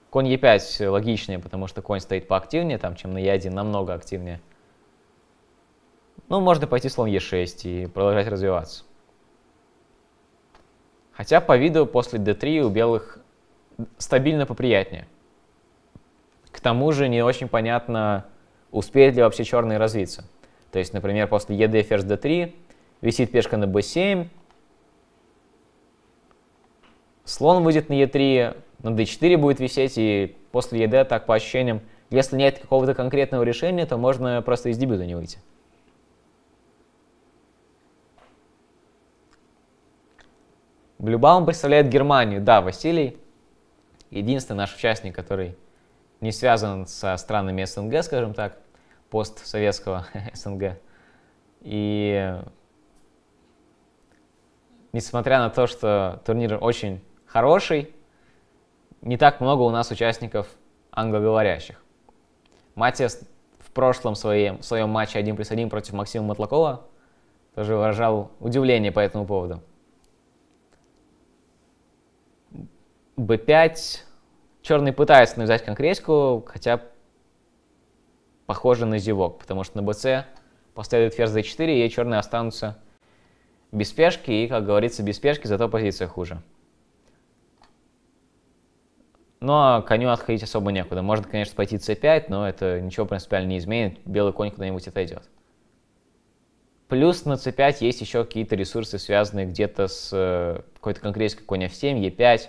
Конь e5 логичнее, потому что конь стоит поактивнее, там, чем на e1, намного активнее. Ну, можно пойти слон e6 и продолжать развиваться. Хотя по виду после d3 у белых стабильно поприятнее. К тому же не очень понятно, успеет ли вообще черный развиться. То есть, например, после ЕД ферзь d3 висит пешка на b7, слон выйдет на e3, на d4 будет висеть, и после ЕД так по ощущениям, если нет какого-то конкретного решения, то можно просто из дебюта не выйти. Блюбаум представляет Германию. Да, Василий, единственный наш участник, который не связан со странами СНГ, скажем так постсоветского СНГ. И несмотря на то, что турнир очень хороший, не так много у нас участников англоговорящих. Матиас в прошлом своем, в своем матче 1 плюс 1 против Максима Матлакова тоже выражал удивление по этому поводу. Б5. Черные пытаются навязать конкретику, хотя похоже на зевок, потому что на БЦ последует ферзь d4, и черные останутся без пешки, и, как говорится, без пешки, зато позиция хуже. Но ну, а коню отходить особо некуда. Можно, конечно, пойти c5, но это ничего принципиально не изменит. Белый конь куда-нибудь отойдет. Плюс на c5 есть еще какие-то ресурсы, связанные где-то с э, какой-то конкретной конь f7, e5.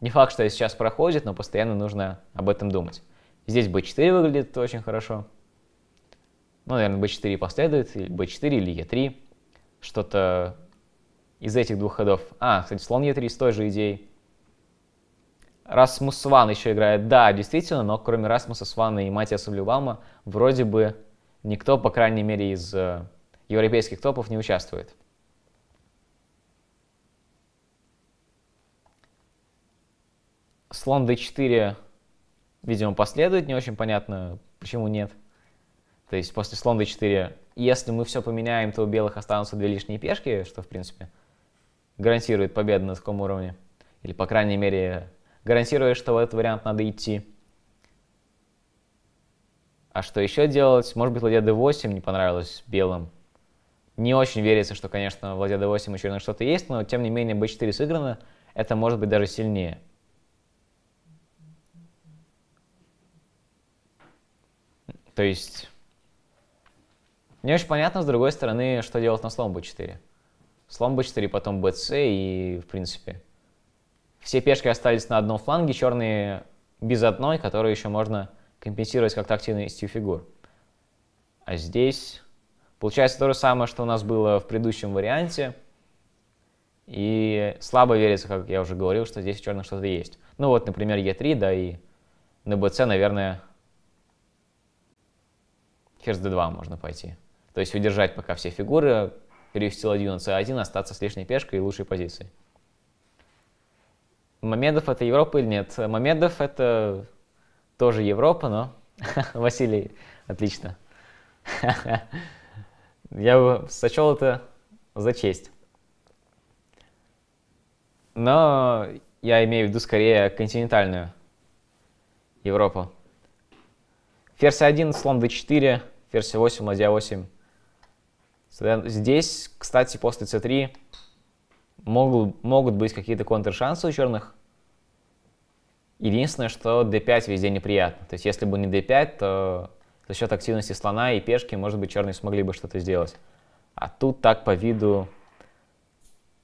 Не факт, что сейчас проходит, но постоянно нужно об этом думать. Здесь b4 выглядит очень хорошо. Ну, наверное, b4 последует, b4 или e3. Что-то из этих двух ходов. А, кстати, слон e3 с той же идеей. Расмус Сван еще играет. Да, действительно, но кроме Расмуса Свана и Матиаса Блюбама вроде бы никто, по крайней мере, из э, европейских топов не участвует. Слон d4 видимо, последует, не очень понятно, почему нет. То есть после слон d4, если мы все поменяем, то у белых останутся две лишние пешки, что, в принципе, гарантирует победу на таком уровне. Или, по крайней мере, гарантирует, что в этот вариант надо идти. А что еще делать? Может быть, ладья d8 не понравилось белым. Не очень верится, что, конечно, в ладья d8 еще черных что-то есть, но, тем не менее, b4 сыграно. Это может быть даже сильнее. То есть не очень понятно, с другой стороны, что делать на слон b4. Слон b4, потом bc и, в принципе, все пешки остались на одном фланге, черные без одной, которую еще можно компенсировать как-то активностью фигур. А здесь получается то же самое, что у нас было в предыдущем варианте. И слабо верится, как я уже говорил, что здесь у черных что-то есть. Ну вот, например, Е3, да, и на БЦ, наверное, ферзь d2 можно пойти. То есть удержать пока все фигуры, перевести ладью на c1, остаться с лишней пешкой и лучшей позицией. Мамедов это Европа или нет? Мамедов это тоже Европа, но Василий, отлично. Я бы сочел это за честь. Но я имею в виду скорее континентальную Европу. Ферзь 1, слон d4, версия 8, ладья 8. Здесь, кстати, после c3 могут, могут быть какие-то контршансы у черных. Единственное, что d5 везде неприятно. То есть если бы не d5, то за счет активности слона и пешки, может быть, черные смогли бы что-то сделать. А тут так по виду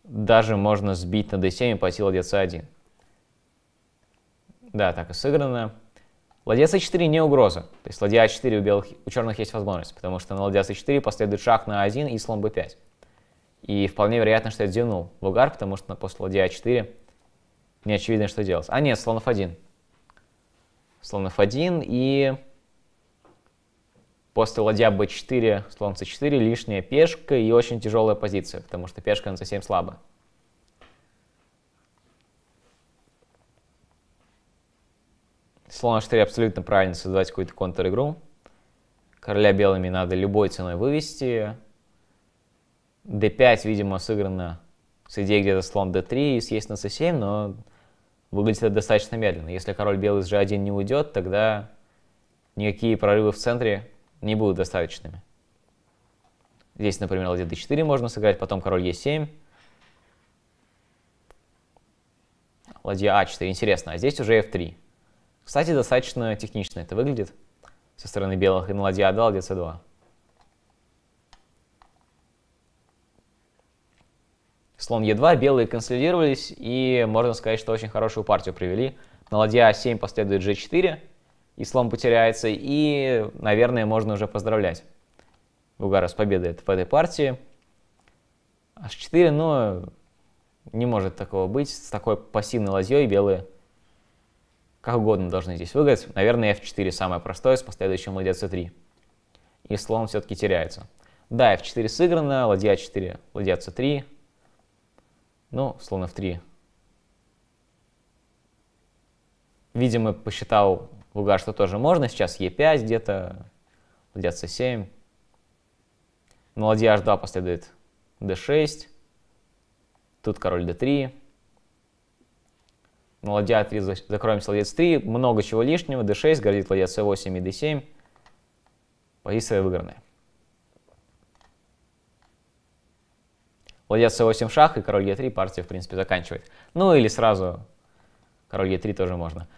даже можно сбить на d7 и пойти ладья c1. Да, так и сыграно. Ладья c4 не угроза. То есть ладья a4 а у, белых, у черных есть возможность, потому что на ладья c4 последует шаг на a1 и слон b5. И вполне вероятно, что я дернул в угар, потому что после ладья a4 а не очевидно, что делать. А нет, слон f1. Слон f1 и после ладья b4, слон c4 лишняя пешка и очень тяжелая позиция, потому что пешка на c7 слабая. слон h3 абсолютно правильно создать какую-то контр-игру. Короля белыми надо любой ценой вывести. d5, видимо, сыграно с идеей где-то слон d3 и съесть на c7, но выглядит это достаточно медленно. Если король белый с g1 не уйдет, тогда никакие прорывы в центре не будут достаточными. Здесь, например, ладья d4 можно сыграть, потом король e7. Ладья а4, интересно, а здесь уже f3. Кстати, достаточно технично это выглядит со стороны белых и на ладья А2, ладья С2. Слон e 2 белые консолидировались, и можно сказать, что очень хорошую партию привели. На ладья А7 последует G4, и слон потеряется, и, наверное, можно уже поздравлять Бугара с победой в этой партии. H4, ну, не может такого быть. С такой пассивной ладьей белые как угодно должны здесь выиграть. Наверное, f4 самое простое с последующим ладья c3. И слон все-таки теряется. Да, f4 сыграно, ладья 4, ладья c3. Ну, слон f3. Видимо, посчитал Луга, что тоже можно. Сейчас e5 где-то, ладья c7. На ладья h2 последует d6. Тут король d3. Ну ладья 3 закроем ладьец 3, много чего лишнего, d6, гордит ладья c8 и d7, позиция выигранная. Ладья c8 шах и король e3 партия, в принципе, заканчивает. Ну или сразу король e3 тоже можно.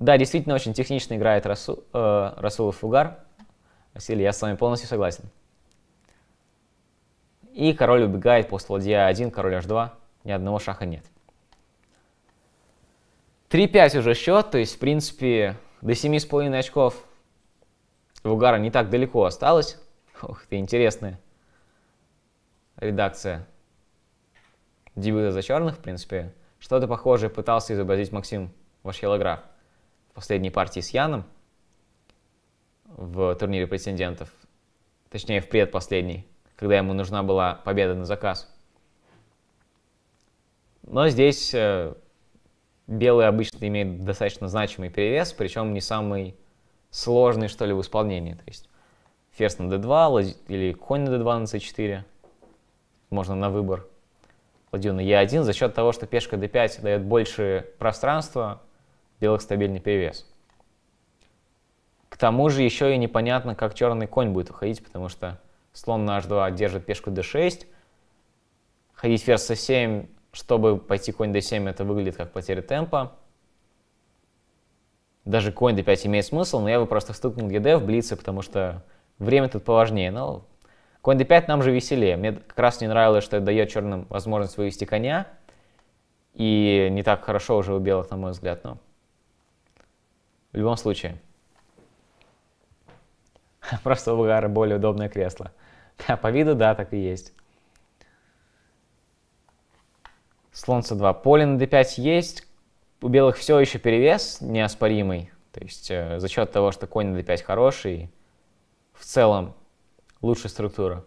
Да, действительно, очень технично играет Расу, э, Расулов Фугар. Василий, я с вами полностью согласен. И король убегает после ладья 1, король h2, ни одного шаха нет. 3-5 уже счет, то есть, в принципе, до 7,5 очков в угара не так далеко осталось. Ух ты, интересная редакция дебюта за черных, в принципе. Что-то похожее пытался изобразить Максим Вашхелогра в последней партии с Яном в турнире претендентов. Точнее, в предпоследней, когда ему нужна была победа на заказ. Но здесь э, белый обычно имеет достаточно значимый перевес, причем не самый сложный, что ли, в исполнении. То есть ферзь на d2 лаз... или конь на d2 на c4. Можно на выбор. Ладью на e1 за счет того, что пешка d5 дает больше пространства, белых стабильный перевес. К тому же еще и непонятно, как черный конь будет уходить, потому что слон на h2 держит пешку d6, ходить ферзь c7 чтобы пойти конь d7, это выглядит как потеря темпа. Даже конь d5 имеет смысл, но я бы просто стукнул ЕД в блице, потому что время тут поважнее. Но конь d5 нам же веселее. Мне как раз не нравилось, что это дает черным возможность вывести коня. И не так хорошо уже у белых, на мой взгляд. Но в любом случае. Просто у Вагара более удобное кресло. Да, по виду, да, так и есть. слон c2. Поле на d5 есть. У белых все еще перевес неоспоримый. То есть э, за счет того, что конь на d5 хороший, в целом лучшая структура.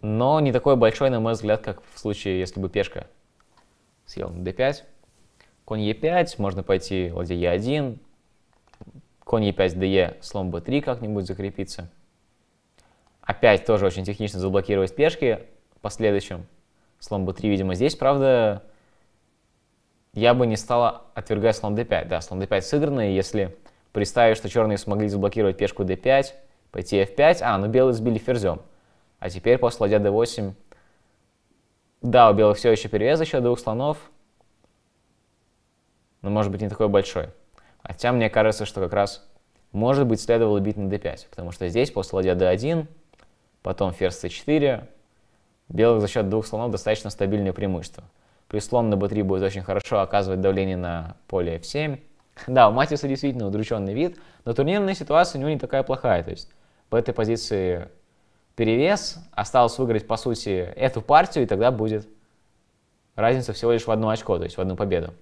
Но не такой большой, на мой взгляд, как в случае, если бы пешка съел на d5. Конь e5, можно пойти ладья e1, конь e5, de, слон b3 как-нибудь закрепиться. Опять тоже очень технично заблокировать пешки последующим слон b3, видимо. Здесь, правда, я бы не стал отвергать слон d5. Да, слон d5 сыгранный, если представить, что черные смогли заблокировать пешку d5, пойти f5, а, ну белые сбили ферзем. А теперь после ладья d8, да, у белых все еще перевес еще двух слонов, но может быть не такой большой. Хотя мне кажется, что как раз может быть следовало бить на d5, потому что здесь после ладья d1, потом ферзь c4, Белых за счет двух слонов достаточно стабильное преимущество. При слон на b3 будет очень хорошо оказывать давление на поле f7. Да, у Матиса действительно удрученный вид, но турнирная ситуация у него не такая плохая. То есть по этой позиции перевес, осталось выиграть, по сути, эту партию, и тогда будет разница всего лишь в одну очко, то есть в одну победу.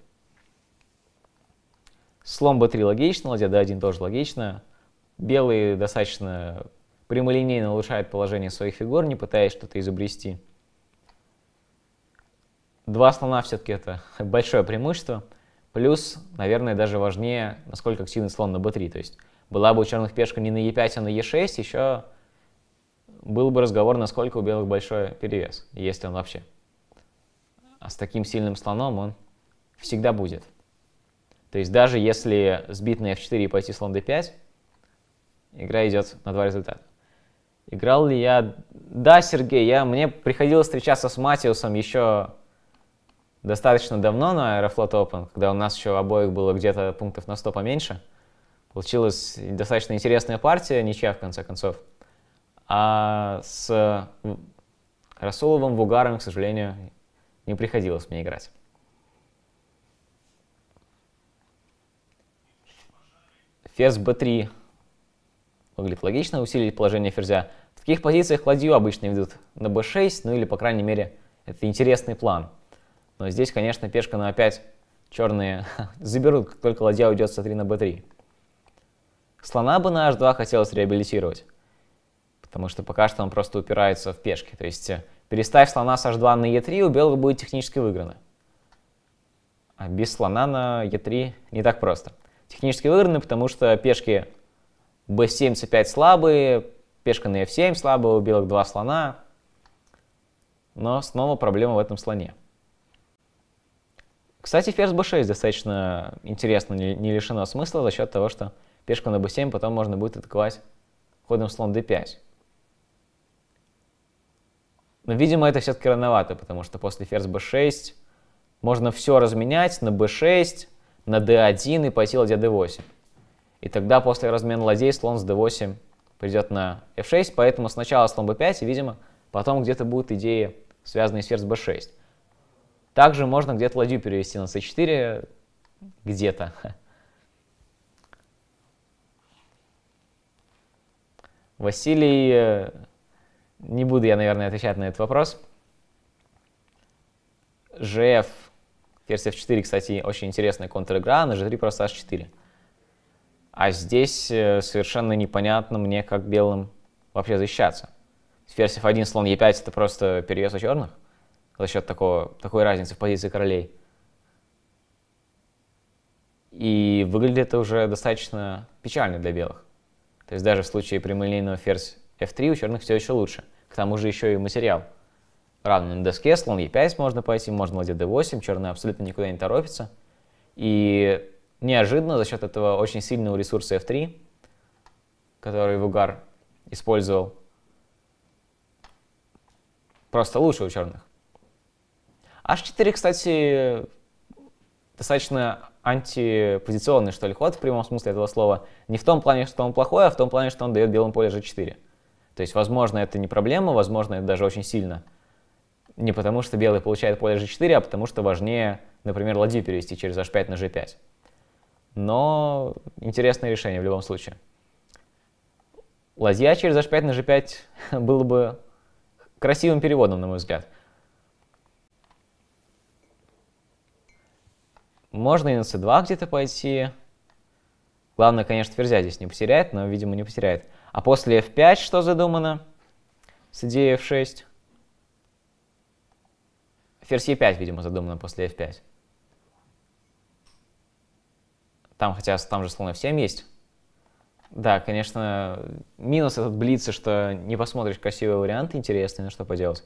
Слон b3 логично, ладья d1 тоже логично. Белые достаточно прямолинейно улучшает положение своих фигур, не пытаясь что-то изобрести. Два слона все-таки это большое преимущество. Плюс, наверное, даже важнее, насколько активный слон на b3. То есть была бы у черных пешка не на e5, а на e6, еще был бы разговор, насколько у белых большой перевес, если он вообще. А с таким сильным слоном он всегда будет. То есть даже если сбит на f4 и пойти слон d5, игра идет на два результата. Играл ли я... Да, Сергей, я... мне приходилось встречаться с Матиусом еще достаточно давно на Аэрофлот Open, когда у нас еще обоих было где-то пунктов на 100 поменьше. Получилась достаточно интересная партия, ничья в конце концов. А с Расуловым, Вугаром, к сожалению, не приходилось мне играть. Фес Б3 Выглядит логично усилить положение ферзя. В таких позициях ладью обычно ведут на b6, ну или, по крайней мере, это интересный план. Но здесь, конечно, пешка на опять черные заберут, как только ладья уйдет с a 3 на b3. Слона бы на h2 хотелось реабилитировать, потому что пока что он просто упирается в пешки. То есть э, переставь слона с h2 на e3, у белых будет технически выиграно. А без слона на e3 не так просто. Технически выиграны, потому что пешки b7, c5 слабые, пешка на f7 слабая, у белых два слона. Но снова проблема в этом слоне. Кстати, ферзь b6 достаточно интересно, не лишено смысла за счет того, что пешка на b7 потом можно будет атаковать ходом слон d5. Но, видимо, это все-таки рановато, потому что после ферзь b6 можно все разменять на b6, на d1 и пойти ладья d8. И тогда после размена ладей слон с d8 придет на f6, поэтому сначала слон b5, и, видимо, потом где-то будут идеи, связанные с ферзь b6. Также можно где-то ладью перевести на c4, где-то. Василий, э, не буду я, наверное, отвечать на этот вопрос. ЖФ, ферзь f4, кстати, очень интересная контр-игра, на g3 просто h4. А здесь э, совершенно непонятно мне, как белым вообще защищаться. Ферзь f1 слон e5 это просто перевес у черных за счет такого, такой разницы в позиции королей. И выглядит это уже достаточно печально для белых. То есть даже в случае прямолинейного ферзь f3 у черных все еще лучше. К тому же еще и материал. Равно на доске, слон e5 можно пойти, можно ладья d8, черные абсолютно никуда не торопятся И неожиданно за счет этого очень сильного ресурса F3, который Вугар использовал, просто лучше у черных. H4, кстати, достаточно антипозиционный, что ли, ход в прямом смысле этого слова. Не в том плане, что он плохой, а в том плане, что он дает белому поле G4. То есть, возможно, это не проблема, возможно, это даже очень сильно. Не потому, что белый получает поле G4, а потому, что важнее, например, ладью перевести через H5 на G5 но интересное решение в любом случае. Ладья через h5 на g5 было бы красивым переводом, на мой взгляд. Можно и на c2 где-то пойти. Главное, конечно, ферзя здесь не потеряет, но, видимо, не потеряет. А после f5 что задумано? С идеей f6. Ферзь e5, видимо, задумано после f5. Там, хотя там же слонов всем есть. Да, конечно, минус этот блица, что не посмотришь красивые варианты интересные, на что поделать.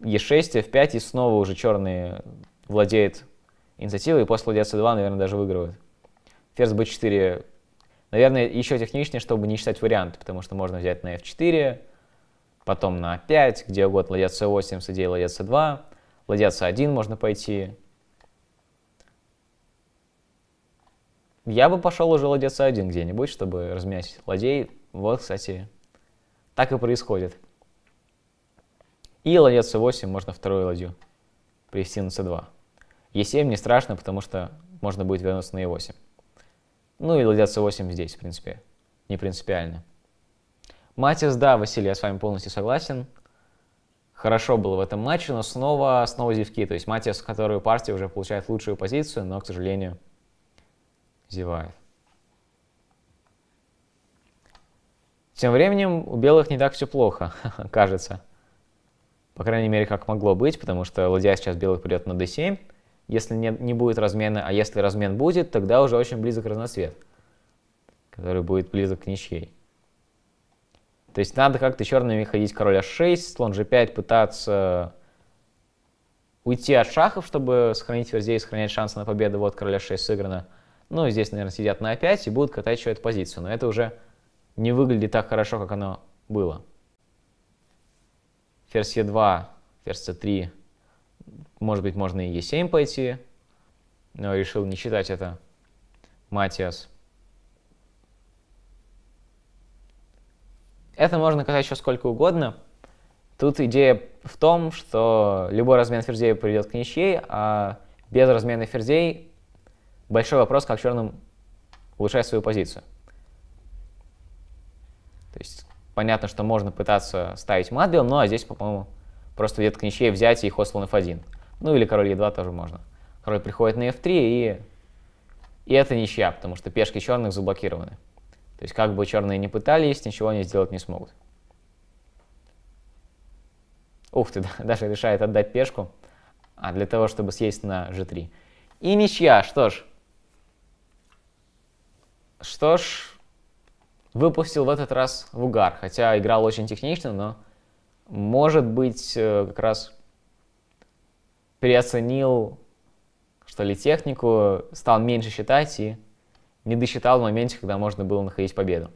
Е6, F5, и снова уже черные владеет инициативой, и после ладья с 2 наверное, даже выигрывает. Ферзь б 4 наверное, еще техничнее, чтобы не считать варианты, потому что можно взять на f4, потом на a5, где угодно, ладья с 8 с идеей ладья с 2 ладья с 1 можно пойти, Я бы пошел уже ладеться один где-нибудь, чтобы размять ладей. Вот, кстати, так и происходит. И ладья c8, можно вторую ладью привести на c2. e7 не страшно, потому что можно будет вернуться на e8. Ну и ладья c8 здесь, в принципе, не принципиально. Матис, да, Василий, я с вами полностью согласен. Хорошо было в этом матче, но снова, снова зевки. То есть Матис, который партию уже получает лучшую позицию, но, к сожалению, зевает. Тем временем у белых не так все плохо, кажется. По крайней мере, как могло быть, потому что ладья сейчас белых придет на d7. Если не, не будет размена, а если размен будет, тогда уже очень близок разноцвет, который будет близок к ничьей. То есть надо как-то черными ходить король h6, слон g5, пытаться уйти от шахов, чтобы сохранить ферзей, сохранять шансы на победу. Вот король h6 сыграно. Ну, здесь, наверное, сидят на А5 и будут катать еще эту позицию. Но это уже не выглядит так хорошо, как оно было. Ферзь Е2, ферзь c 3 Может быть, можно и Е7 пойти. Но решил не считать это Матиас. Это можно катать еще сколько угодно. Тут идея в том, что любой размен ферзей приведет к ничьей, а без размена ферзей Большой вопрос, как черным улучшать свою позицию. То есть понятно, что можно пытаться ставить мат белым, ну а здесь, по-моему, просто где-то к ничьей взять и ход слон f1. Ну или король e2 тоже можно. Король приходит на f3 и... И это ничья, потому что пешки черных заблокированы. То есть как бы черные не пытались, ничего они сделать не смогут. Ух ты, даже решает отдать пешку. А для того, чтобы съесть на g3. И ничья, что ж, что ж, выпустил в этот раз в угар, хотя играл очень технично, но, может быть, э, как раз переоценил, что ли, технику, стал меньше считать и не досчитал в моменте, когда можно было находить победу.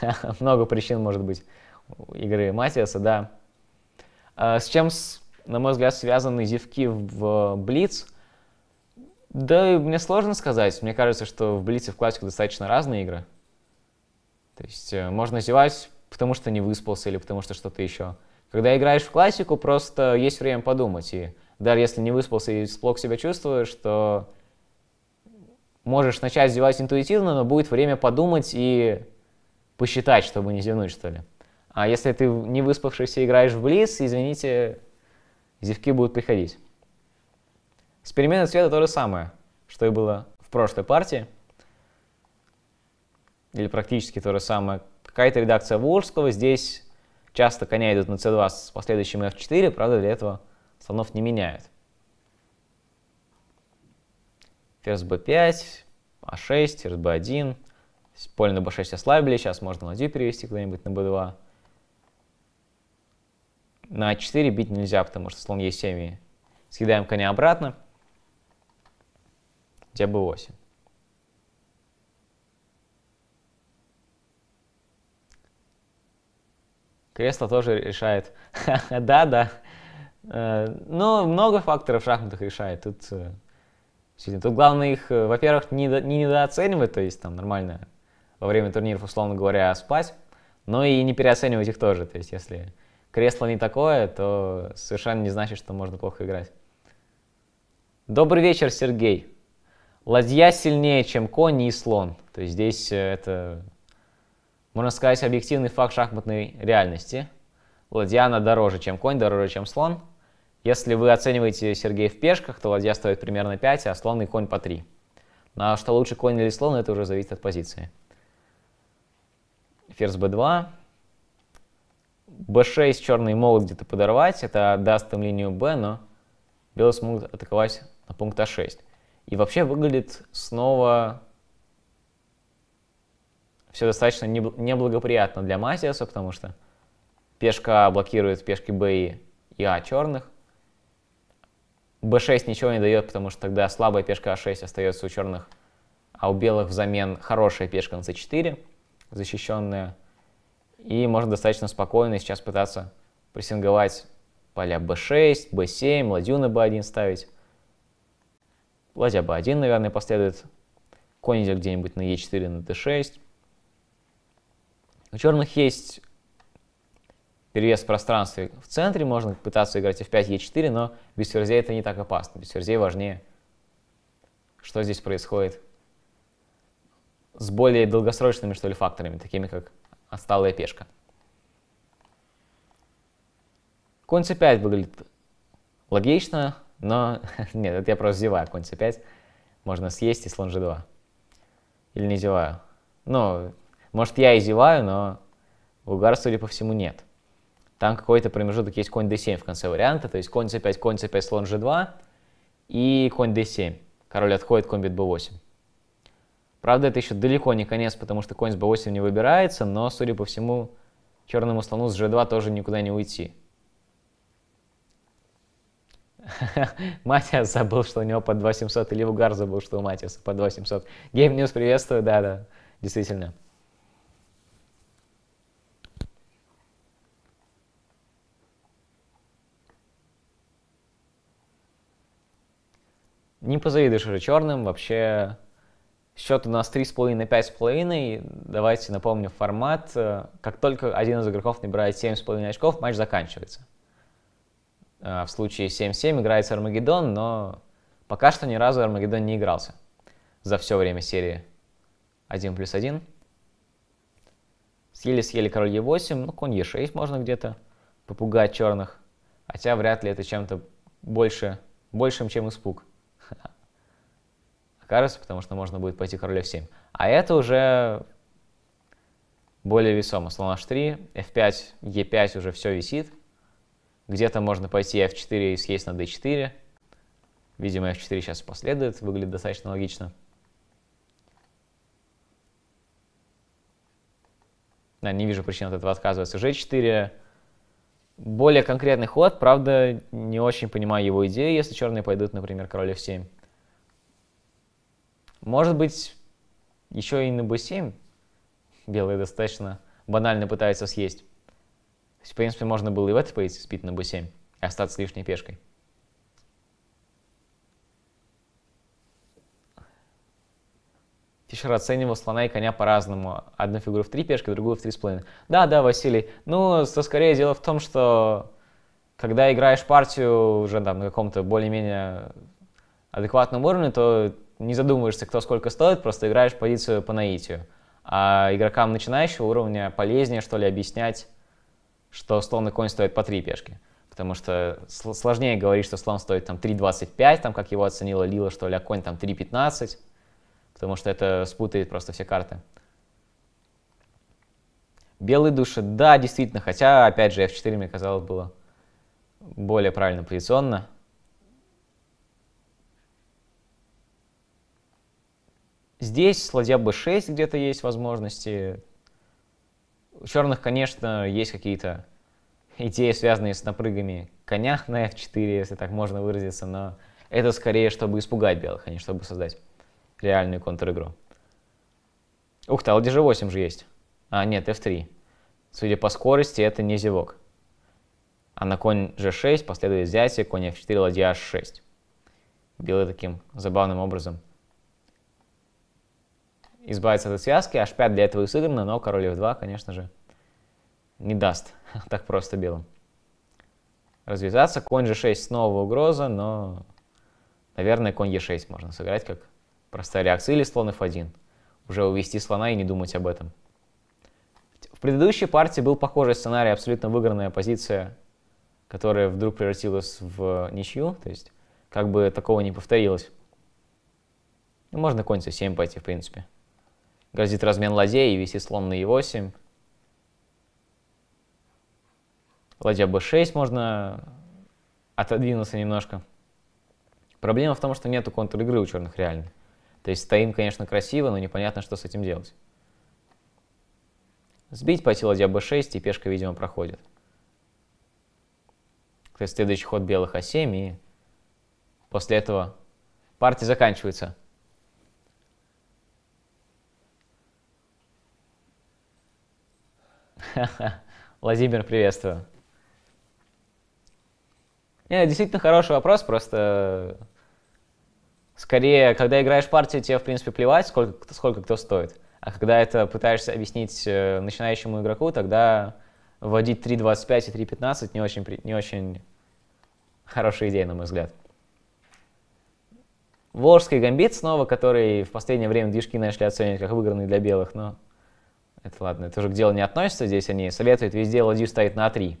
Много причин, может быть, игры Матиаса, да. Э, с чем, на мой взгляд, связаны зевки в э, Блиц – да, мне сложно сказать. Мне кажется, что в Блице в классику достаточно разные игры. То есть э, можно зевать, потому что не выспался или потому что что-то еще. Когда играешь в классику, просто есть время подумать. И даже если не выспался и плохо себя чувствуешь, то можешь начать зевать интуитивно, но будет время подумать и посчитать, чтобы не зевнуть, что ли. А если ты не выспавшийся играешь в блиц, извините, зевки будут приходить. С переменой цвета то же самое, что и было в прошлой партии. Или практически то же самое. Какая-то редакция Волжского. Здесь часто коня идут на c2 с последующим f4, правда, для этого слонов не меняют. Ферзь b5, а6, ферзь b1. Поле на b6 ослабили, сейчас можно ладью перевести куда-нибудь на b2. На а4 бить нельзя, потому что слон e7. Съедаем коня обратно хотя бы 8. Кресло тоже решает. Да-да. Э, но ну, много факторов в шахматах решает. Тут, э, тут главное их, э, во-первых, не, не недооценивать, то есть там нормально во время турниров, условно говоря, спать, но и не переоценивать их тоже. То есть если кресло не такое, то совершенно не значит, что можно плохо играть. Добрый вечер, Сергей. Ладья сильнее, чем конь и слон. То есть здесь э, это, можно сказать, объективный факт шахматной реальности. Ладья, она дороже, чем конь, дороже, чем слон. Если вы оцениваете Сергея в пешках, то ладья стоит примерно 5, а слон и конь по 3. На ну, что лучше конь или слон, это уже зависит от позиции. Ферзь b2. b6 черный могут где-то подорвать, это даст им линию b, но белые смогут атаковать на пункт a а 6 и вообще выглядит снова все достаточно неблагоприятно для Матиаса, потому что пешка А блокирует пешки Б и А черных. Б6 ничего не дает, потому что тогда слабая пешка А6 остается у черных, а у белых взамен хорошая пешка на С4, защищенная. И можно достаточно спокойно сейчас пытаться прессинговать поля b6, b7, ладью на b1 ставить. Ладья b1, наверное, последует. Конь идет где-нибудь на e4, на d6. У черных есть перевес в пространстве в центре, можно пытаться играть f5, e4, но без ферзей это не так опасно. Без ферзей важнее, что здесь происходит с более долгосрочными, что ли, факторами, такими как отсталая пешка. Конь c5 выглядит логично, но нет, это я просто зеваю. Конь c5 можно съесть и слон g2. Или не зеваю. Ну, может, я и зеваю, но угар, судя по всему, нет. Там какой-то промежуток есть конь d7 в конце варианта, то есть конь c5, конь c5, слон g2 и конь d7. Король отходит, конь бит b8. Правда, это еще далеко не конец, потому что конь с b8 не выбирается, но, судя по всему, черному слону с g2 тоже никуда не уйти. Матиас забыл, что у него под 2700, или Угар забыл, что у Матиаса под 2700. Game News приветствую, да-да, действительно. Не позавидуешь уже черным, вообще Счет у нас 3,5 на 5,5. Давайте напомню формат. Как только один из игроков набирает 7,5 очков, матч заканчивается. Э, в случае 7-7 играется Армагеддон, но пока что ни разу Армагеддон не игрался за все время серии 1 плюс 1. Съели-съели король Е8, ну конь Е6 можно где-то попугать черных. Хотя вряд ли это чем-то больше, большим, чем испуг. кажется, потому что можно будет пойти король F7. А это уже более весомо. Слон H3, F5, E5 уже все висит. Где-то можно пойти f4 и съесть на d4. Видимо, f4 сейчас последует, выглядит достаточно логично. Да, не вижу причин от этого отказываться. g4. Более конкретный ход, правда, не очень понимаю его идею, если черные пойдут, например, король f7. Может быть, еще и на b7 белые достаточно банально пытаются съесть. То есть, в принципе, можно было и в этой позиции спить на b7 и остаться лишней пешкой. Фишер оценивал слона и коня по-разному. Одну фигуру в три пешки, другую в три с половиной. Да, да, Василий. Ну, то скорее дело в том, что когда играешь партию уже там, на каком-то более-менее адекватном уровне, то не задумываешься, кто сколько стоит, просто играешь позицию по наитию. А игрокам начинающего уровня полезнее, что ли, объяснять, что слон и конь стоит по 3 пешки. Потому что сложнее говорить, что слон стоит там 3.25, там, как его оценила Лила, что ли, а конь там 3.15, потому что это спутает просто все карты. Белые души, да, действительно, хотя, опять же, f4, мне казалось, было более правильно позиционно. Здесь ладья b6 где-то есть возможности, у черных, конечно, есть какие-то идеи, связанные с напрыгами коня на f4, если так можно выразиться, но это скорее, чтобы испугать белых, а не чтобы создать реальную контр-игру. Ух ты, ладья g8 же есть. А, нет, f3. Судя по скорости, это не зевок. А на конь g6 последует взятие, конь f4, ладья h6. Белые таким забавным образом избавиться от этой связки. H5 для этого и сыграно, но король F2, конечно же, не даст так просто белым развязаться. Конь G6 снова угроза, но, наверное, конь E6 можно сыграть как простая реакция. Или слон F1. Уже увести слона и не думать об этом. В предыдущей партии был похожий сценарий, абсолютно выигранная позиция, которая вдруг превратилась в ничью. То есть, как бы такого не повторилось. Ну, можно конь C7 пойти, в принципе. Грозит размен ладей, и висит слон на e8. Ладья b6 можно отодвинуться немножко. Проблема в том, что нету контр-игры у черных реально. То есть стоим, конечно, красиво, но непонятно, что с этим делать. Сбить пойти ладья b6, и пешка, видимо, проходит. То есть следующий ход белых а7, и после этого партия заканчивается. Владимир, приветствую. Не, действительно хороший вопрос, просто скорее, когда играешь партию, тебе, в принципе, плевать, сколько, сколько кто стоит. А когда это пытаешься объяснить э, начинающему игроку, тогда вводить 3.25 и 3.15 не очень, не очень хорошая идея, на мой взгляд. Волжский гамбит снова, который в последнее время движки начали оценивать как выигранный для белых, но это ладно, это уже к делу не относится. Здесь они советуют везде ладью ставить на А3.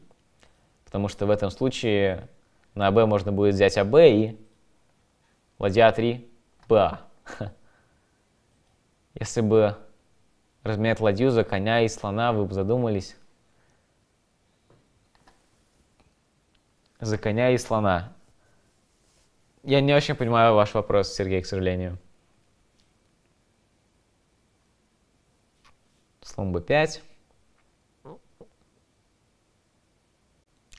Потому что в этом случае на АБ можно будет взять АБ и ладья А3 БА. Если бы разменять ладью за коня и слона, вы бы задумались. За коня и слона. Я не очень понимаю ваш вопрос, Сергей, к сожалению. слон b5.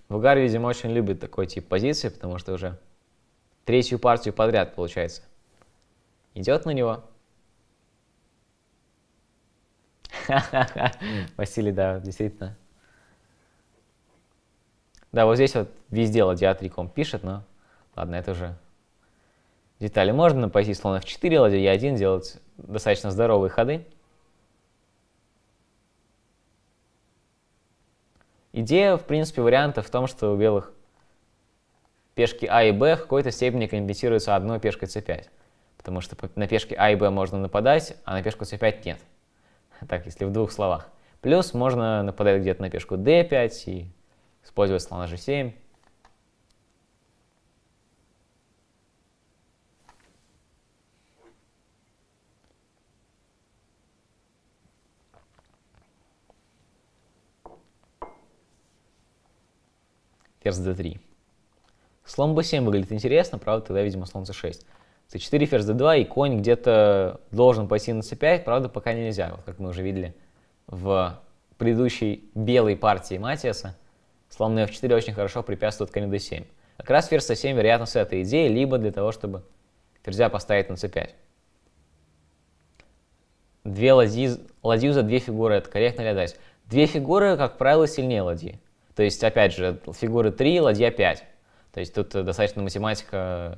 Вугар, видимо, очень любит такой тип позиции, потому что уже третью партию подряд, получается, идет на него. Василий, да, действительно. Да, вот здесь вот везде ладья 3 комп пишет, но ладно, это уже детали. Можно на позиции слона f4, ладья e1 делать достаточно здоровые ходы. Идея, в принципе, варианта в том, что у белых пешки А и Б в какой-то степени компенсируются одной пешкой c5. Потому что на пешке А и Б можно нападать, а на пешку c5 нет. Так, если в двух словах. Плюс можно нападать где-то на пешку d5 и использовать слона g7. ферзь d3. Слон b7 выглядит интересно, правда, тогда, видимо, слон c6. c4, ферзь d2, и конь где-то должен пойти на c5, правда, пока нельзя, вот как мы уже видели в предыдущей белой партии Матиаса. Слон на f4 очень хорошо препятствует коню d7. Как раз ферзь c7, вероятно, с этой идеей, либо для того, чтобы ферзя поставить на c5. Две ладьи, ладью за две фигуры, это корректно ли отдать? Две фигуры, как правило, сильнее ладьи. То есть, опять же, фигуры 3, ладья 5. То есть тут э, достаточно математика э,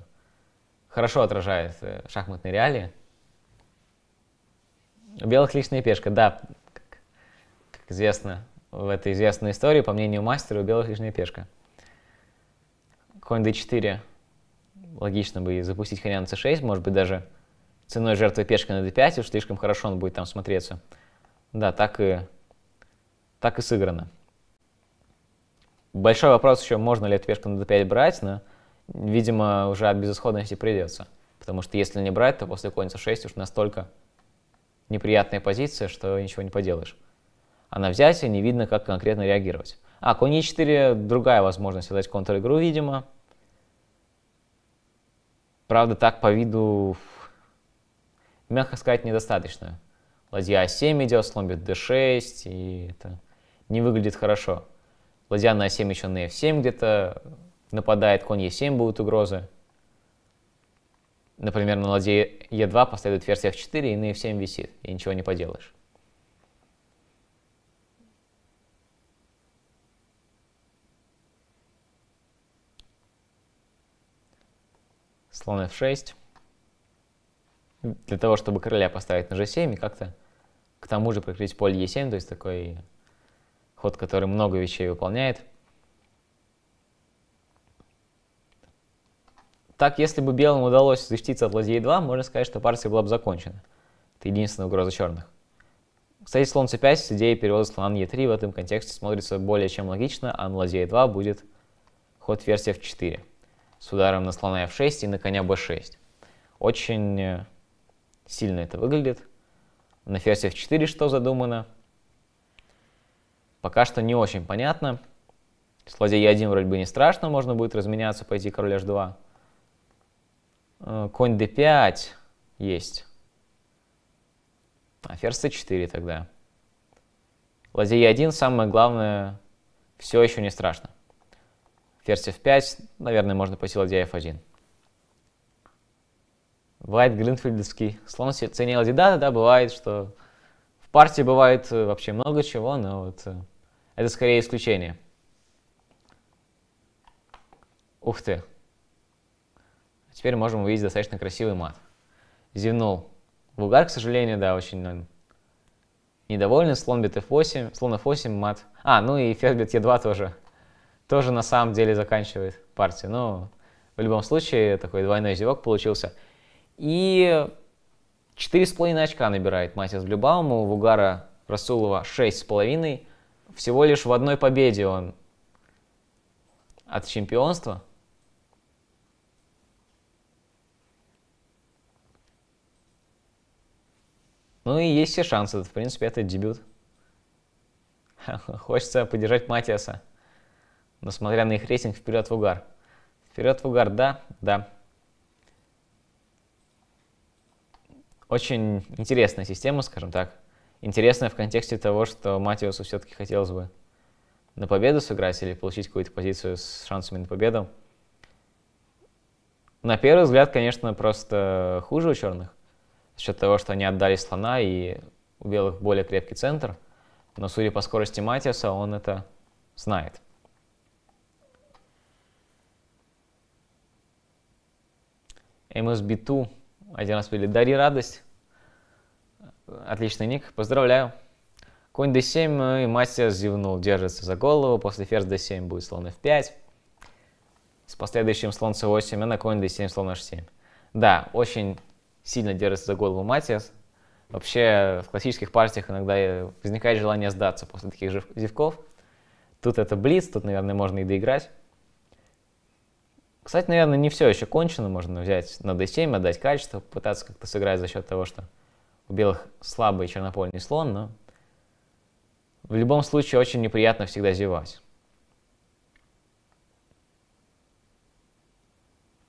хорошо отражает э, шахматные реалии. У белых лишняя пешка, да, как, как известно в этой известной истории, по мнению мастера, у белых лишняя пешка. Конь d4 логично бы запустить коня на c6, может быть, даже ценой жертвы пешки на d5, уж слишком хорошо он будет там смотреться. Да, так и, так и сыграно. Большой вопрос еще, можно ли отвешку на d5 брать, но, видимо, уже от безысходности придется. Потому что если не брать, то после конницы 6 уж настолько неприятная позиция, что ничего не поделаешь. А на взятие не видно, как конкретно реагировать. А, конь e4 другая возможность отдать контр-игру, видимо. Правда, так по виду, мягко сказать, недостаточно. Ладья а7 идет, сломит d6, и это не выглядит хорошо. Ладья на А7 еще на F7 где-то нападает, конь e 7 будут угрозы. Например, на ладье e 2 последует ферзь F4 и на F7 висит, и ничего не поделаешь. слон f6, для того, чтобы короля поставить на g7 и как-то к тому же прикрыть поле e7, то есть такой ход, который много вещей выполняет. Так, если бы белым удалось защититься от ладьи 2, можно сказать, что партия была бы закончена. Это единственная угроза черных. Кстати, слон c5 с идеей перевода слона e3 в этом контексте смотрится более чем логично, а на ладье 2 будет ход версия f4 с ударом на слона f6 и на коня b6. Очень э, сильно это выглядит. На ферзь f4 что задумано? Пока что не очень понятно. С Сладей Е1 вроде бы не страшно, можно будет разменяться, пойти король H2. Э, конь D5 есть. А ферзь C4 тогда. Ладья Е1, самое главное, все еще не страшно. Ферзь F5, наверное, можно пойти ладья F1. Бывает гринфельдовский слон цене ладья, да, да, бывает, что в партии бывает э, вообще много чего, но вот э, это скорее исключение. Ух ты. А теперь можем увидеть достаточно красивый мат. Зевнул. Булгар, к сожалению, да, очень ну, недоволен. Слон бит f8, слон f8, мат. А, ну и ферзь бит e2 тоже. Тоже на самом деле заканчивает партию. Но ну, в любом случае такой двойной зевок получился. И 4,5 очка набирает Матис Блюбаум. У Вугара Расулова 6,5. Всего лишь в одной победе он от чемпионства. Ну и есть все шансы. В принципе, это дебют. Хочется поддержать Матиаса. Но смотря на их рейтинг, вперед в угар. Вперед в угар, да, да. Очень интересная система, скажем так. Интересно в контексте того, что Матиусу все-таки хотелось бы на победу сыграть или получить какую-то позицию с шансами на победу. На первый взгляд, конечно, просто хуже у черных. За счет того, что они отдали слона и у белых более крепкий центр. Но судя по скорости Матиаса, он это знает. MSB2 один раз пили «Дари радость», Отличный ник, поздравляю. Конь d7, ну и мастер зевнул, держится за голову, после ферзь d7 будет слон f5. С последующим слон c8, а на конь d7, слон h7. Да, очень сильно держится за голову Матиас. Вообще в классических партиях иногда возникает желание сдаться после таких же зевков. Тут это блиц, тут, наверное, можно и доиграть. Кстати, наверное, не все еще кончено. Можно взять на d7, отдать качество, пытаться как-то сыграть за счет того, что у белых слабый чернопольный слон, но в любом случае очень неприятно всегда зевать.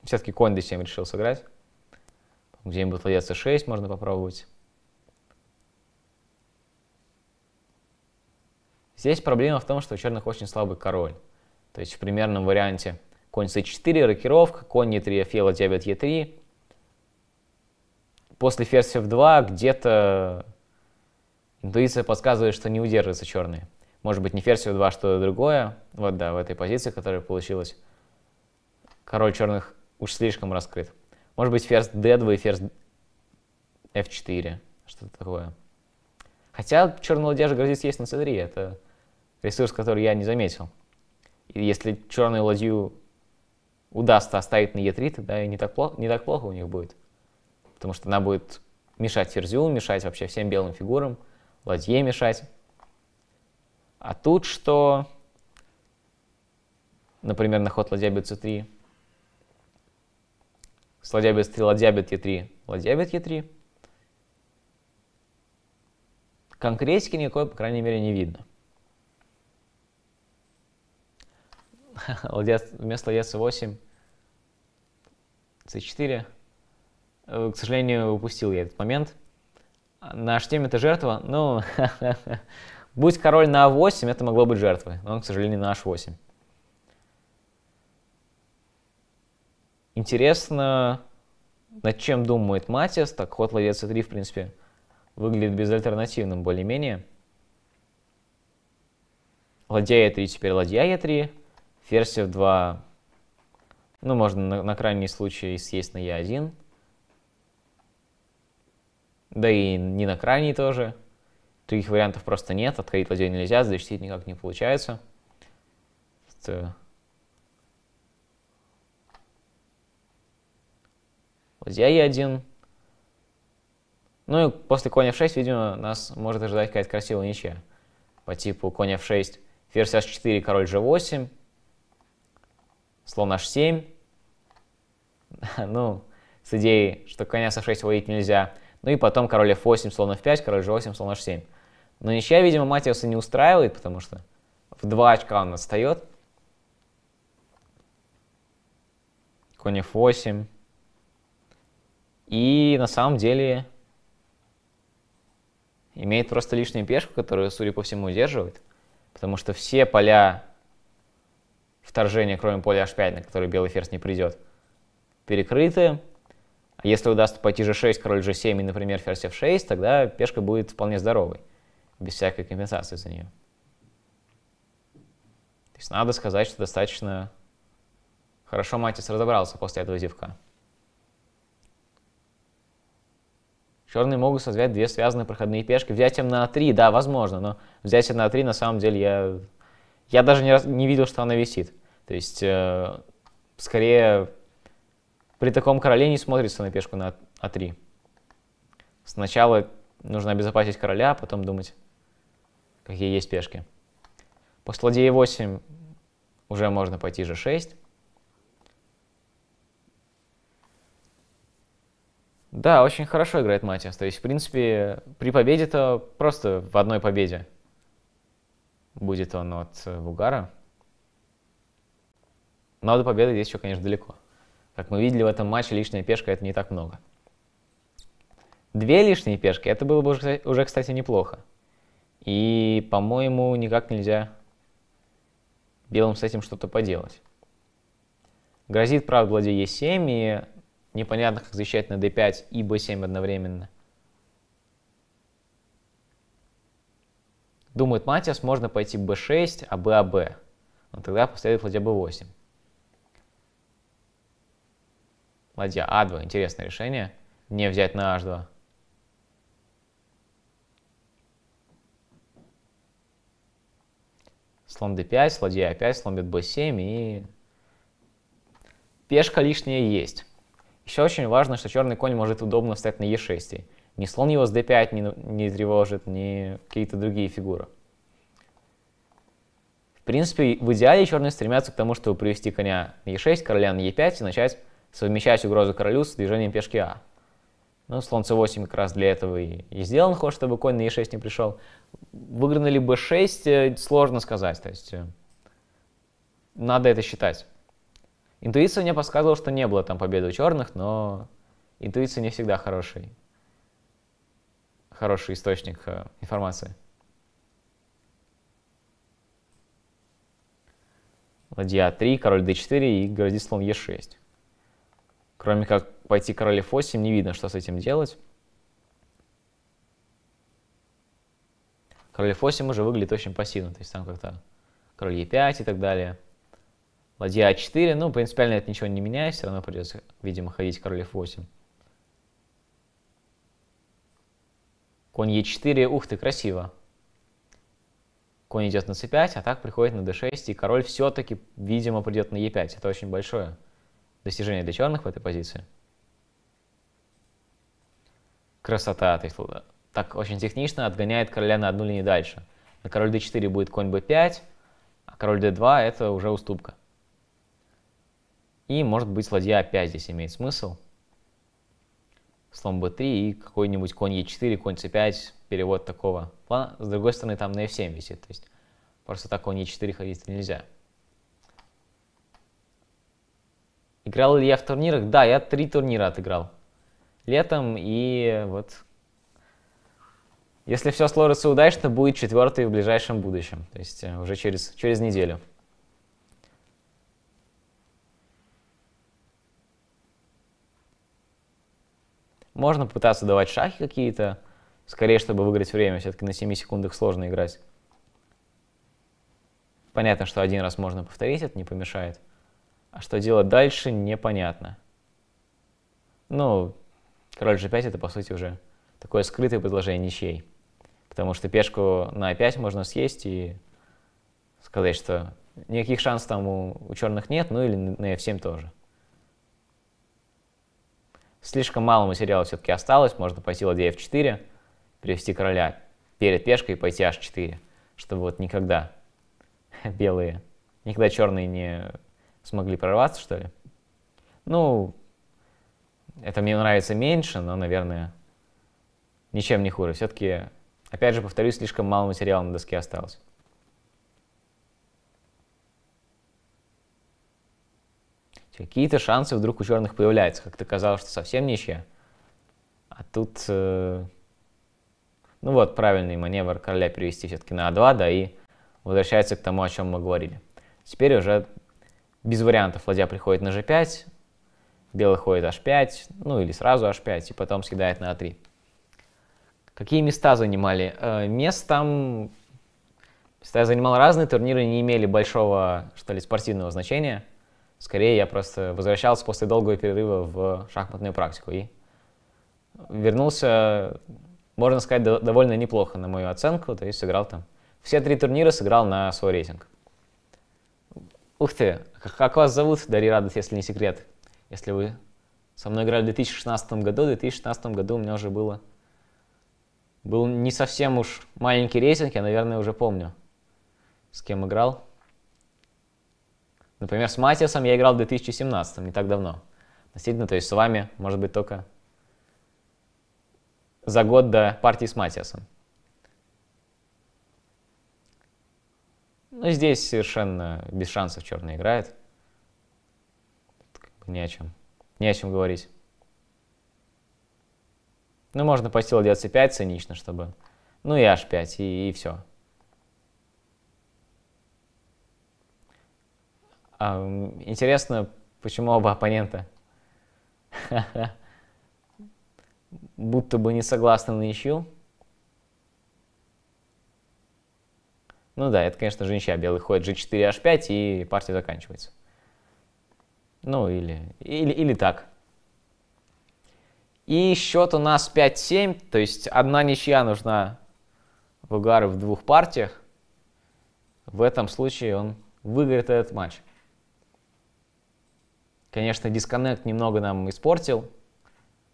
Все-таки конь d7 решил сыграть. Где-нибудь ладья c6 можно попробовать. Здесь проблема в том, что у черных очень слабый король. То есть в примерном варианте конь c4, рокировка, конь e3, фе, ладья бьет e3, после ферзь f2 где-то интуиция подсказывает, что не удержатся черные. Может быть, не ферзь f2, а что-то другое. Вот, да, в этой позиции, которая получилась, король черных уж слишком раскрыт. Может быть, ферзь d2 и ферзь f4, что-то такое. Хотя черного ладья же грозит есть на c3, это ресурс, который я не заметил. И если черную ладью удастся оставить на e3, тогда и не так плохо, не так плохо у них будет потому что она будет мешать ферзю, мешать вообще всем белым фигурам, ладье мешать. А тут что? Например, на ход ладья бьет c3. С ладья бьет 3 ладья бьет e3, ладья бьет e3. Конкретики никакой, по крайней мере, не видно. Ладья, вместо ладья c8, c4, Э, к сожалению, упустил я этот момент. На HTM это жертва, ну, будь король на А8, это могло быть жертвой, но он, к сожалению, на H8. Интересно, над чем думает Матис, так ход ладья c3, в принципе, выглядит безальтернативным более-менее. Ладья e3, теперь ладья e3, ферзь f2, ну, можно на, на крайний случай съесть на e1, да и не на крайний тоже. Других вариантов просто нет, открыть ладью нельзя, защитить никак не получается. Это... Ладья Е1. Ну и после коня F6, видимо, нас может ожидать какая-то красивая ничья. По типу коня F6, ферзь H4, король G8, слон H7. ну, с идеей, что коня с F6 водить нельзя, ну и потом король f8, слон f5, король g8, слон h7. Но ничья, видимо, Матиуса не устраивает, потому что в 2 очка он отстает. Конь f8. И на самом деле имеет просто лишнюю пешку, которую, судя по всему, удерживает. Потому что все поля вторжения, кроме поля h5, на который белый ферзь не придет, перекрыты. Если удастся пойти же 6 король же 7 и, например, ферзь f6, тогда пешка будет вполне здоровой, без всякой компенсации за нее. То есть надо сказать, что достаточно хорошо Матис разобрался после этого зевка. Черные могут созвать две связанные проходные пешки. Взять на 3, да, возможно, но взять на 3 на самом деле я... Я даже не, раз, не видел, что она висит. То есть, э, скорее, при таком короле не смотрится на пешку на А3. Сначала нужно обезопасить короля, а потом думать, какие есть пешки. После ладье e8 уже можно пойти же 6 Да, очень хорошо играет Матиас. То есть, в принципе, при победе-то просто в одной победе будет он от Бугара. Но до победы здесь еще, конечно, далеко. Как мы видели в этом матче, лишняя пешка — это не так много. Две лишние пешки — это было бы уже, кстати, неплохо. И, по-моему, никак нельзя белым с этим что-то поделать. Грозит, правда, ладья Е7, и непонятно, как защищать на d5 и b7 одновременно. Думает Матиас, можно пойти b6, а b, а b. Но тогда последует ладья b8. Ладья А2, интересное решение. Не взять на H2. Слон d5, ладья а 5 слон бьет b7 и... Пешка лишняя есть. Еще очень важно, что черный конь может удобно встать на е 6 Ни слон его с d5 не, не тревожит, ни какие-то другие фигуры. В принципе, в идеале черные стремятся к тому, чтобы привести коня на е 6 короля на е 5 и начать совмещать угрозу королю с движением пешки А. Ну, слон c8 как раз для этого и, и сделан ход, чтобы конь на e6 не пришел. Выиграно ли b6, э, сложно сказать, то есть э, надо это считать. Интуиция мне подсказывала, что не было там победы у черных, но интуиция не всегда хороший, хороший источник э, информации. Ладья 3, король d4 и грозит слон e6. Кроме как пойти король f8, не видно, что с этим делать. Король f8 уже выглядит очень пассивно, то есть там как-то король e5 и так далее. Ладья а4, ну, принципиально это ничего не меняет, все равно придется, видимо, ходить король f8. Конь e4, ух ты, красиво. Конь идет на c5, а так приходит на d6, и король все-таки, видимо, придет на e5. Это очень большое достижение для черных в этой позиции. Красота от Эйфлуда. Так очень технично отгоняет короля на одну линию дальше. На король d4 будет конь b5, а король d2 это уже уступка. И может быть ладья опять здесь имеет смысл. Слон b3 и какой-нибудь конь e4, конь c5, перевод такого плана. С другой стороны там на f7 висит, то есть просто так конь e4 ходить нельзя. Играл ли я в турнирах? Да, я три турнира отыграл. Летом и вот... Если все сложится удачно, будет четвертый в ближайшем будущем. То есть э, уже через, через неделю. Можно пытаться давать шахи какие-то, скорее, чтобы выиграть время. Все-таки на 7 секундах сложно играть. Понятно, что один раз можно повторить, это не помешает. А что делать дальше, непонятно. Ну, король g5 это, по сути, уже такое скрытое предложение ничьей. Потому что пешку на a5 можно съесть и сказать, что никаких шансов там у, у черных нет, ну или на f7 тоже. Слишком мало материала все-таки осталось, можно пойти ладья f4, привести короля перед пешкой и пойти h4, чтобы вот никогда белые, никогда черные не смогли прорваться, что ли? Ну, это мне нравится меньше, но, наверное, ничем не хуже. Все-таки, опять же, повторюсь, слишком мало материала на доске осталось. Какие-то шансы вдруг у черных появляются. Как-то казалось, что совсем ничья. А тут... Э... Ну вот, правильный маневр короля перевести все-таки на А2, да, и возвращается к тому, о чем мы говорили. Теперь уже без вариантов ладья приходит на g5, белый ходит h5, ну или сразу h5, и потом съедает на a3. А Какие места занимали? Э, мест там... Места я занимал разные, турниры не имели большого, что ли, спортивного значения. Скорее, я просто возвращался после долгого перерыва в шахматную практику и вернулся, можно сказать, до довольно неплохо на мою оценку, то есть сыграл там. Все три турнира сыграл на свой рейтинг. Ух ты, как вас зовут, Дарья Радость, если не секрет? Если вы со мной играли в 2016 году, в 2016 году у меня уже было... Был не совсем уж маленький рейтинг, я, наверное, уже помню, с кем играл. Например, с Матиасом я играл в 2017, не так давно. Действительно, то есть с вами, может быть, только за год до партии с Матиасом. Но ну, здесь совершенно без шансов черный играет. Как бы не о чем. Не о чем говорить. Ну, можно постил делать c5 цинично, чтобы... Ну и h5, и, и все. А, интересно, почему оба оппонента будто бы не согласны на ничью. Ну да, это, конечно, женщина белый ходит g4, h5, и партия заканчивается. Ну или, или, или так. И счет у нас 5-7, то есть одна ничья нужна в угары в двух партиях. В этом случае он выиграет этот матч. Конечно, дисконнект немного нам испортил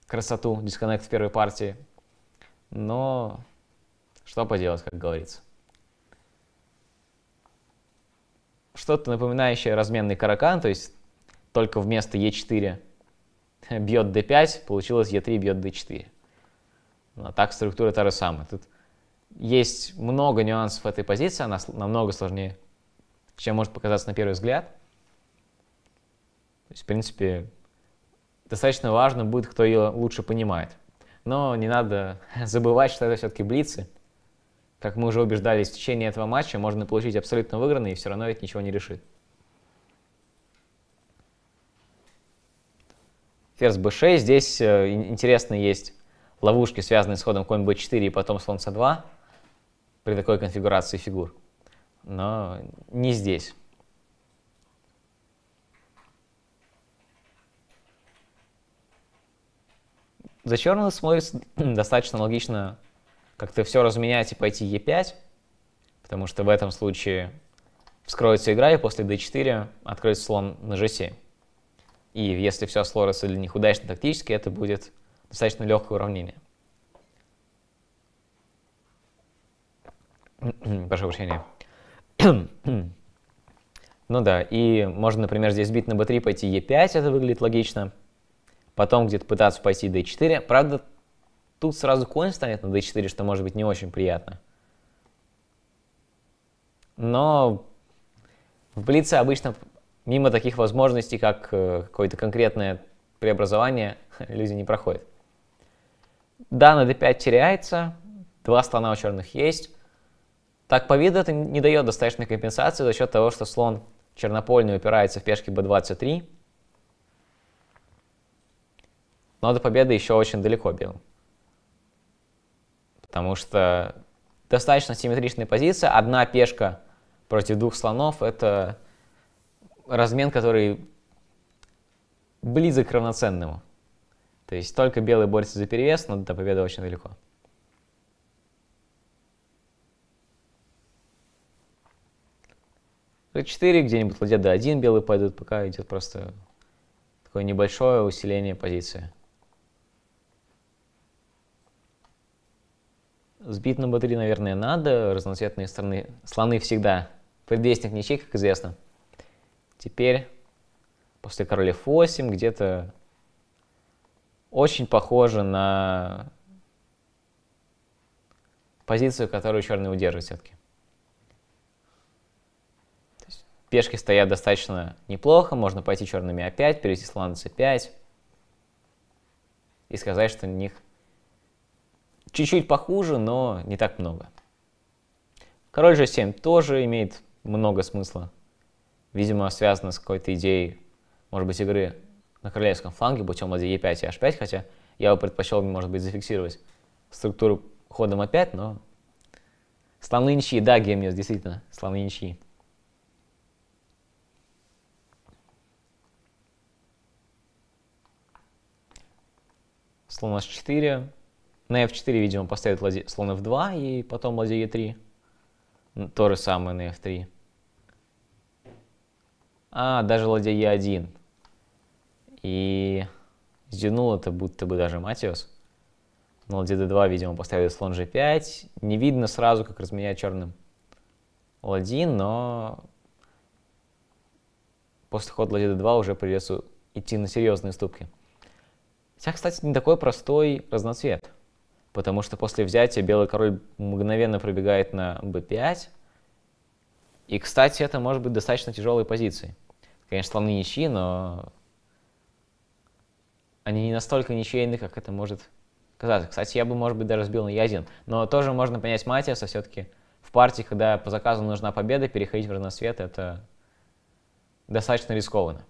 красоту, дисконнект в первой партии. Но что поделать, как говорится. что-то напоминающее разменный каракан, то есть только вместо Е4 бьет d5, получилось Е3 бьет d4. Ну, а так структура та же самая. Тут есть много нюансов этой позиции, она намного сложнее, чем может показаться на первый взгляд. То есть, в принципе, достаточно важно будет, кто ее лучше понимает. Но не надо забывать, что это все-таки блицы, как мы уже убеждались, в течение этого матча можно получить абсолютно выигранный и все равно ведь ничего не решит. Ферзь b6. Здесь э, интересно есть ловушки, связанные с ходом конь b4 и потом слон c2 при такой конфигурации фигур. Но не здесь. За черных смотрится достаточно логично как-то все разменять и пойти Е5, потому что в этом случае вскроется игра, и после d4 откроется слон на g7. И если все сложится для них удачно тактически, это будет достаточно легкое уравнение. Прошу прощения. ну да, и можно, например, здесь бить на b3, пойти e5, это выглядит логично. Потом где-то пытаться пойти d4. Правда, Тут сразу конь станет на d4, что может быть не очень приятно. Но в Блице обычно мимо таких возможностей, как э, какое-то конкретное преобразование, люди не проходят. Да, на d5 теряется, два слона у черных есть. Так по виду это не дает достаточной компенсации за счет того, что слон чернопольный упирается в пешки b23. Но до победы еще очень далеко белым потому что достаточно симметричная позиция, одна пешка против двух слонов — это размен, который близок к равноценному. То есть только белый борется за перевес, но до победы очень далеко. G4, где-нибудь ладья d1 белые пойдут, пока идет просто такое небольшое усиление позиции. Сбит на батареи, наверное, надо. Разноцветные стороны. Слоны всегда. Предвестник ничей, как известно. Теперь после короля f8 где-то очень похоже на позицию, которую черные удерживают все-таки. Пешки стоят достаточно неплохо, можно пойти черными а5, перейти слон на c5 и сказать, что у них Чуть-чуть похуже, но не так много. Король же 7 тоже имеет много смысла. Видимо, связано с какой-то идеей, может быть, игры на королевском фланге путем ладьи e5 и h5, хотя я бы предпочел, может быть, зафиксировать структуру ходом a5, но слоны ничьи, да, Гемниус, действительно, слоны ничьи. Слон h4, на f4, видимо, поставит ладья, слон f2 и потом ладья e3. То же самое на f3. А, даже ладья e1. И сдянул это будто бы даже Матиос. но ладья d2, видимо, поставит слон g5. Не видно сразу, как разменять черным ладьи, но после хода ладья d2 уже придется идти на серьезные ступки. Хотя, кстати, не такой простой разноцвет. Потому что после взятия белый король мгновенно пробегает на b5. И, кстати, это может быть достаточно тяжелой позицией. Конечно, слоны ничьи, но они не настолько ничейны, как это может казаться. Кстати, я бы, может быть, даже сбил на Е1. Но тоже можно понять Матиаса все-таки. В партии, когда по заказу нужна победа, переходить в разноцвет, это достаточно рискованно.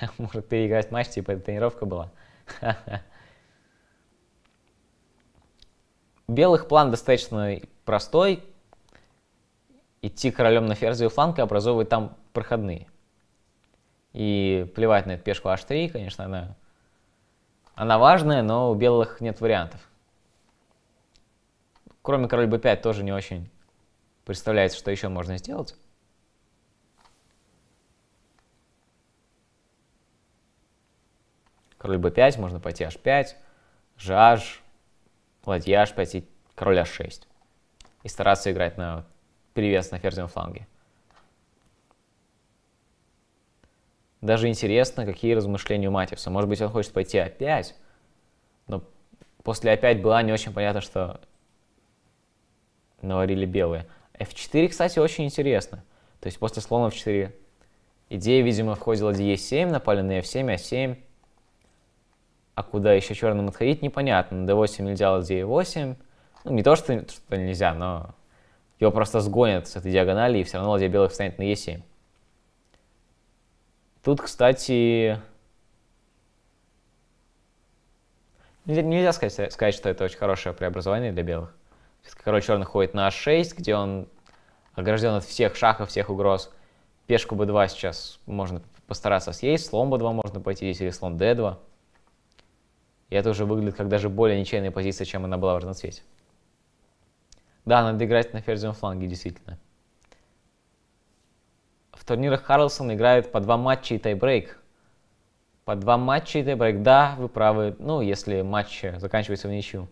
Может, переиграть матч, типа это тренировка была. белых план достаточно простой. Идти королем на ферзевый фланг и образовывать там проходные. И плевать на эту пешку h3, конечно, она, она важная, но у белых нет вариантов. Кроме король b5 тоже не очень представляется, что еще можно сделать. Король b5, можно пойти h5, жаж, ладья h5 и король h6. И стараться играть на перевес на ферзевом фланге. Даже интересно, какие размышления у Мативса. Может быть, он хочет пойти опять, но после опять было не очень понятно, что наварили белые. f4, кстати, очень интересно. То есть после слона f4 идея, видимо, в ходе ладьи 7 напали на f7, а 7 а куда еще черным отходить, непонятно. D8 нельзя, ладья E8. Ну, не то, что, что нельзя, но его просто сгонят с этой диагонали, и все равно ладья белых встанет на E7. Тут, кстати... Нельзя сказать, сказать, что это очень хорошее преобразование для белых. Король черный ходит на А6, где он огражден от всех шахов, всех угроз. Пешку b2 сейчас можно постараться съесть, слон b2 можно пойти здесь, или слон d2. И это уже выглядит как даже более ничейная позиция, чем она была в разноцвете. Да, надо играть на ферзевом фланге, действительно. В турнирах Карлсон играет по два матча и тайбрейк. По два матча и тайбрейк, да, вы правы, ну, если матч заканчивается в ничью.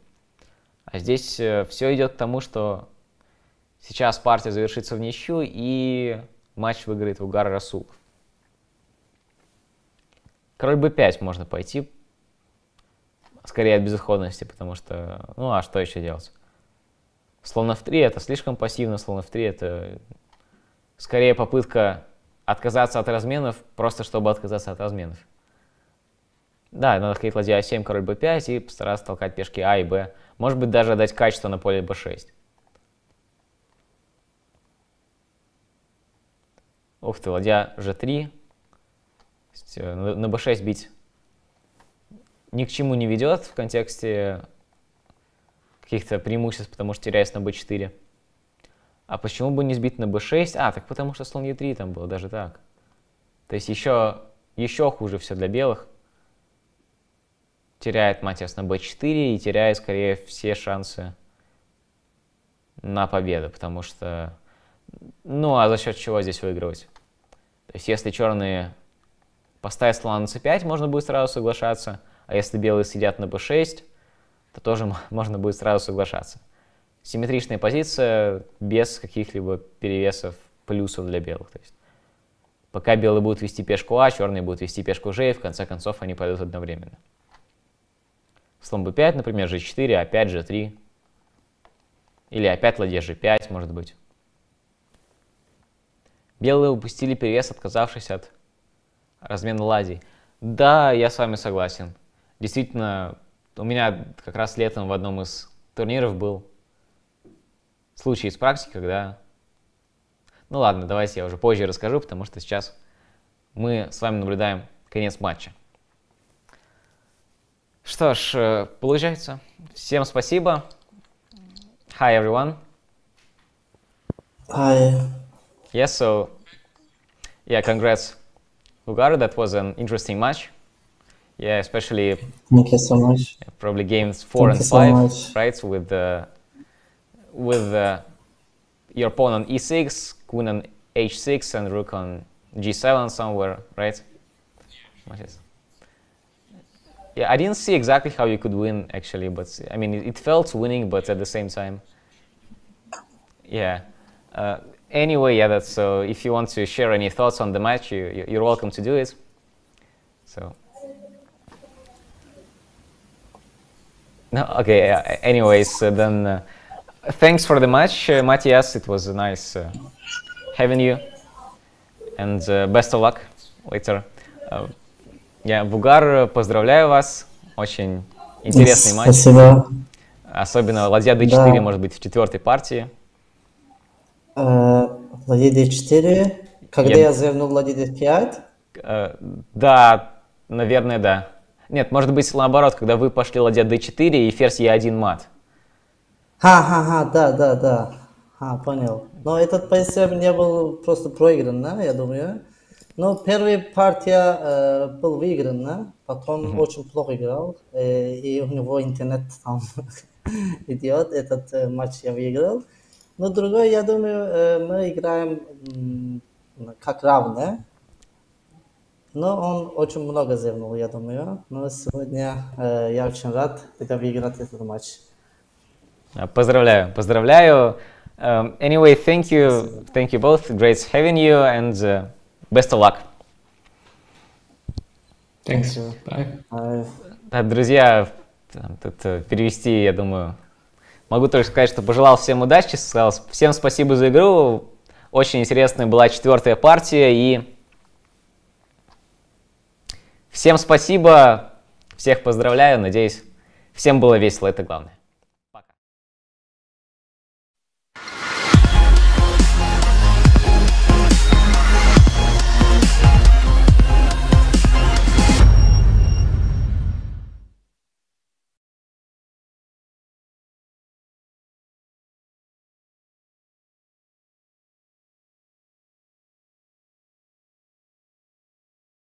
А здесь э, все идет к тому, что сейчас партия завершится в ничью, и матч выиграет Угар Расулов. Король b5 можно пойти, скорее от безысходности, потому что, ну а что еще делать? Словно в три это слишком пассивно, словно в три это скорее попытка отказаться от разменов, просто чтобы отказаться от разменов. Да, надо ходить ладья А7, король b5 и постараться толкать пешки А и Б. Может быть, даже дать качество на поле b6. Ух ты, ладья g3. На b6 бить ни к чему не ведет в контексте каких-то преимуществ, потому что теряясь на b4. А почему бы не сбить на b6? А, так потому что слон e3 там был, даже так. То есть еще, еще хуже все для белых. Теряет Матиас на b4 и теряет, скорее, все шансы на победу, потому что... Ну, а за счет чего здесь выигрывать? То есть если черные поставят слона на c5, можно будет сразу соглашаться. А если белые сидят на b6, то тоже можно будет сразу соглашаться. Симметричная позиция без каких-либо перевесов плюсов для белых. То есть пока белые будут вести пешку А, черные будут вести пешку Ж, и в конце концов они пойдут одновременно. Слон b5, например, g4, опять g3. Или опять ладья g5, может быть. Белые упустили перевес, отказавшись от размена ладей. Да, я с вами согласен действительно, у меня как раз летом в одном из турниров был случай из практики, когда... Ну ладно, давайте я уже позже расскажу, потому что сейчас мы с вами наблюдаем конец матча. Что ж, э, получается. Всем спасибо. Hi, everyone. Hi. Yes, so, yeah, congrats, Lugaro. That was an interesting match. Yeah, especially. Thank you so much. Probably games four Thank and five, so right? So with the uh, with uh, your pawn on e6, queen on h6, and rook on g7 somewhere, right? Yeah, I didn't see exactly how you could win actually, but I mean it, it felt winning, but at the same time, yeah. Uh, anyway, yeah, that's so. Uh, if you want to share any thoughts on the match, you, you're welcome to do it. So. No, okay. Uh, anyways, uh, then uh, thanks for the match, uh, Matthias. It was nice uh, having you, and uh, best of luck later. Я uh, Бугар, поздравляю вас. Очень интересный матч. Спасибо. Особенно ладья d4, да. может быть, в четвертой партии. Э, ладья d4. Когда я, я завернул ладья d5? Э, да, наверное, да. Нет, может быть наоборот, когда вы пошли ладья d4 и ферзь e1 мат. Ха-ха-ха, да-да-да. А, понял. Но этот позиция не был просто проигран, да, я думаю. Но ну, первая партия э, был выигран, да? потом mm-hmm. очень плохо играл, э, и у него интернет там идет, этот э, матч я выиграл. Но ну, другой, я думаю, э, мы играем э, как равные. Но ну, он очень много зевнул, я думаю. Но сегодня э, я очень рад, когда выиграть этот матч. А, поздравляю, поздравляю. Um, anyway, thank you, thank you both. Great having you, and uh, best of luck. Thanks. Bye. Bye. Да, друзья, тут э, перевести, я думаю, могу только сказать, что пожелал всем удачи, сказал всем спасибо за игру. Очень интересная была четвертая партия и Всем спасибо, всех поздравляю, надеюсь, всем было весело, это главное.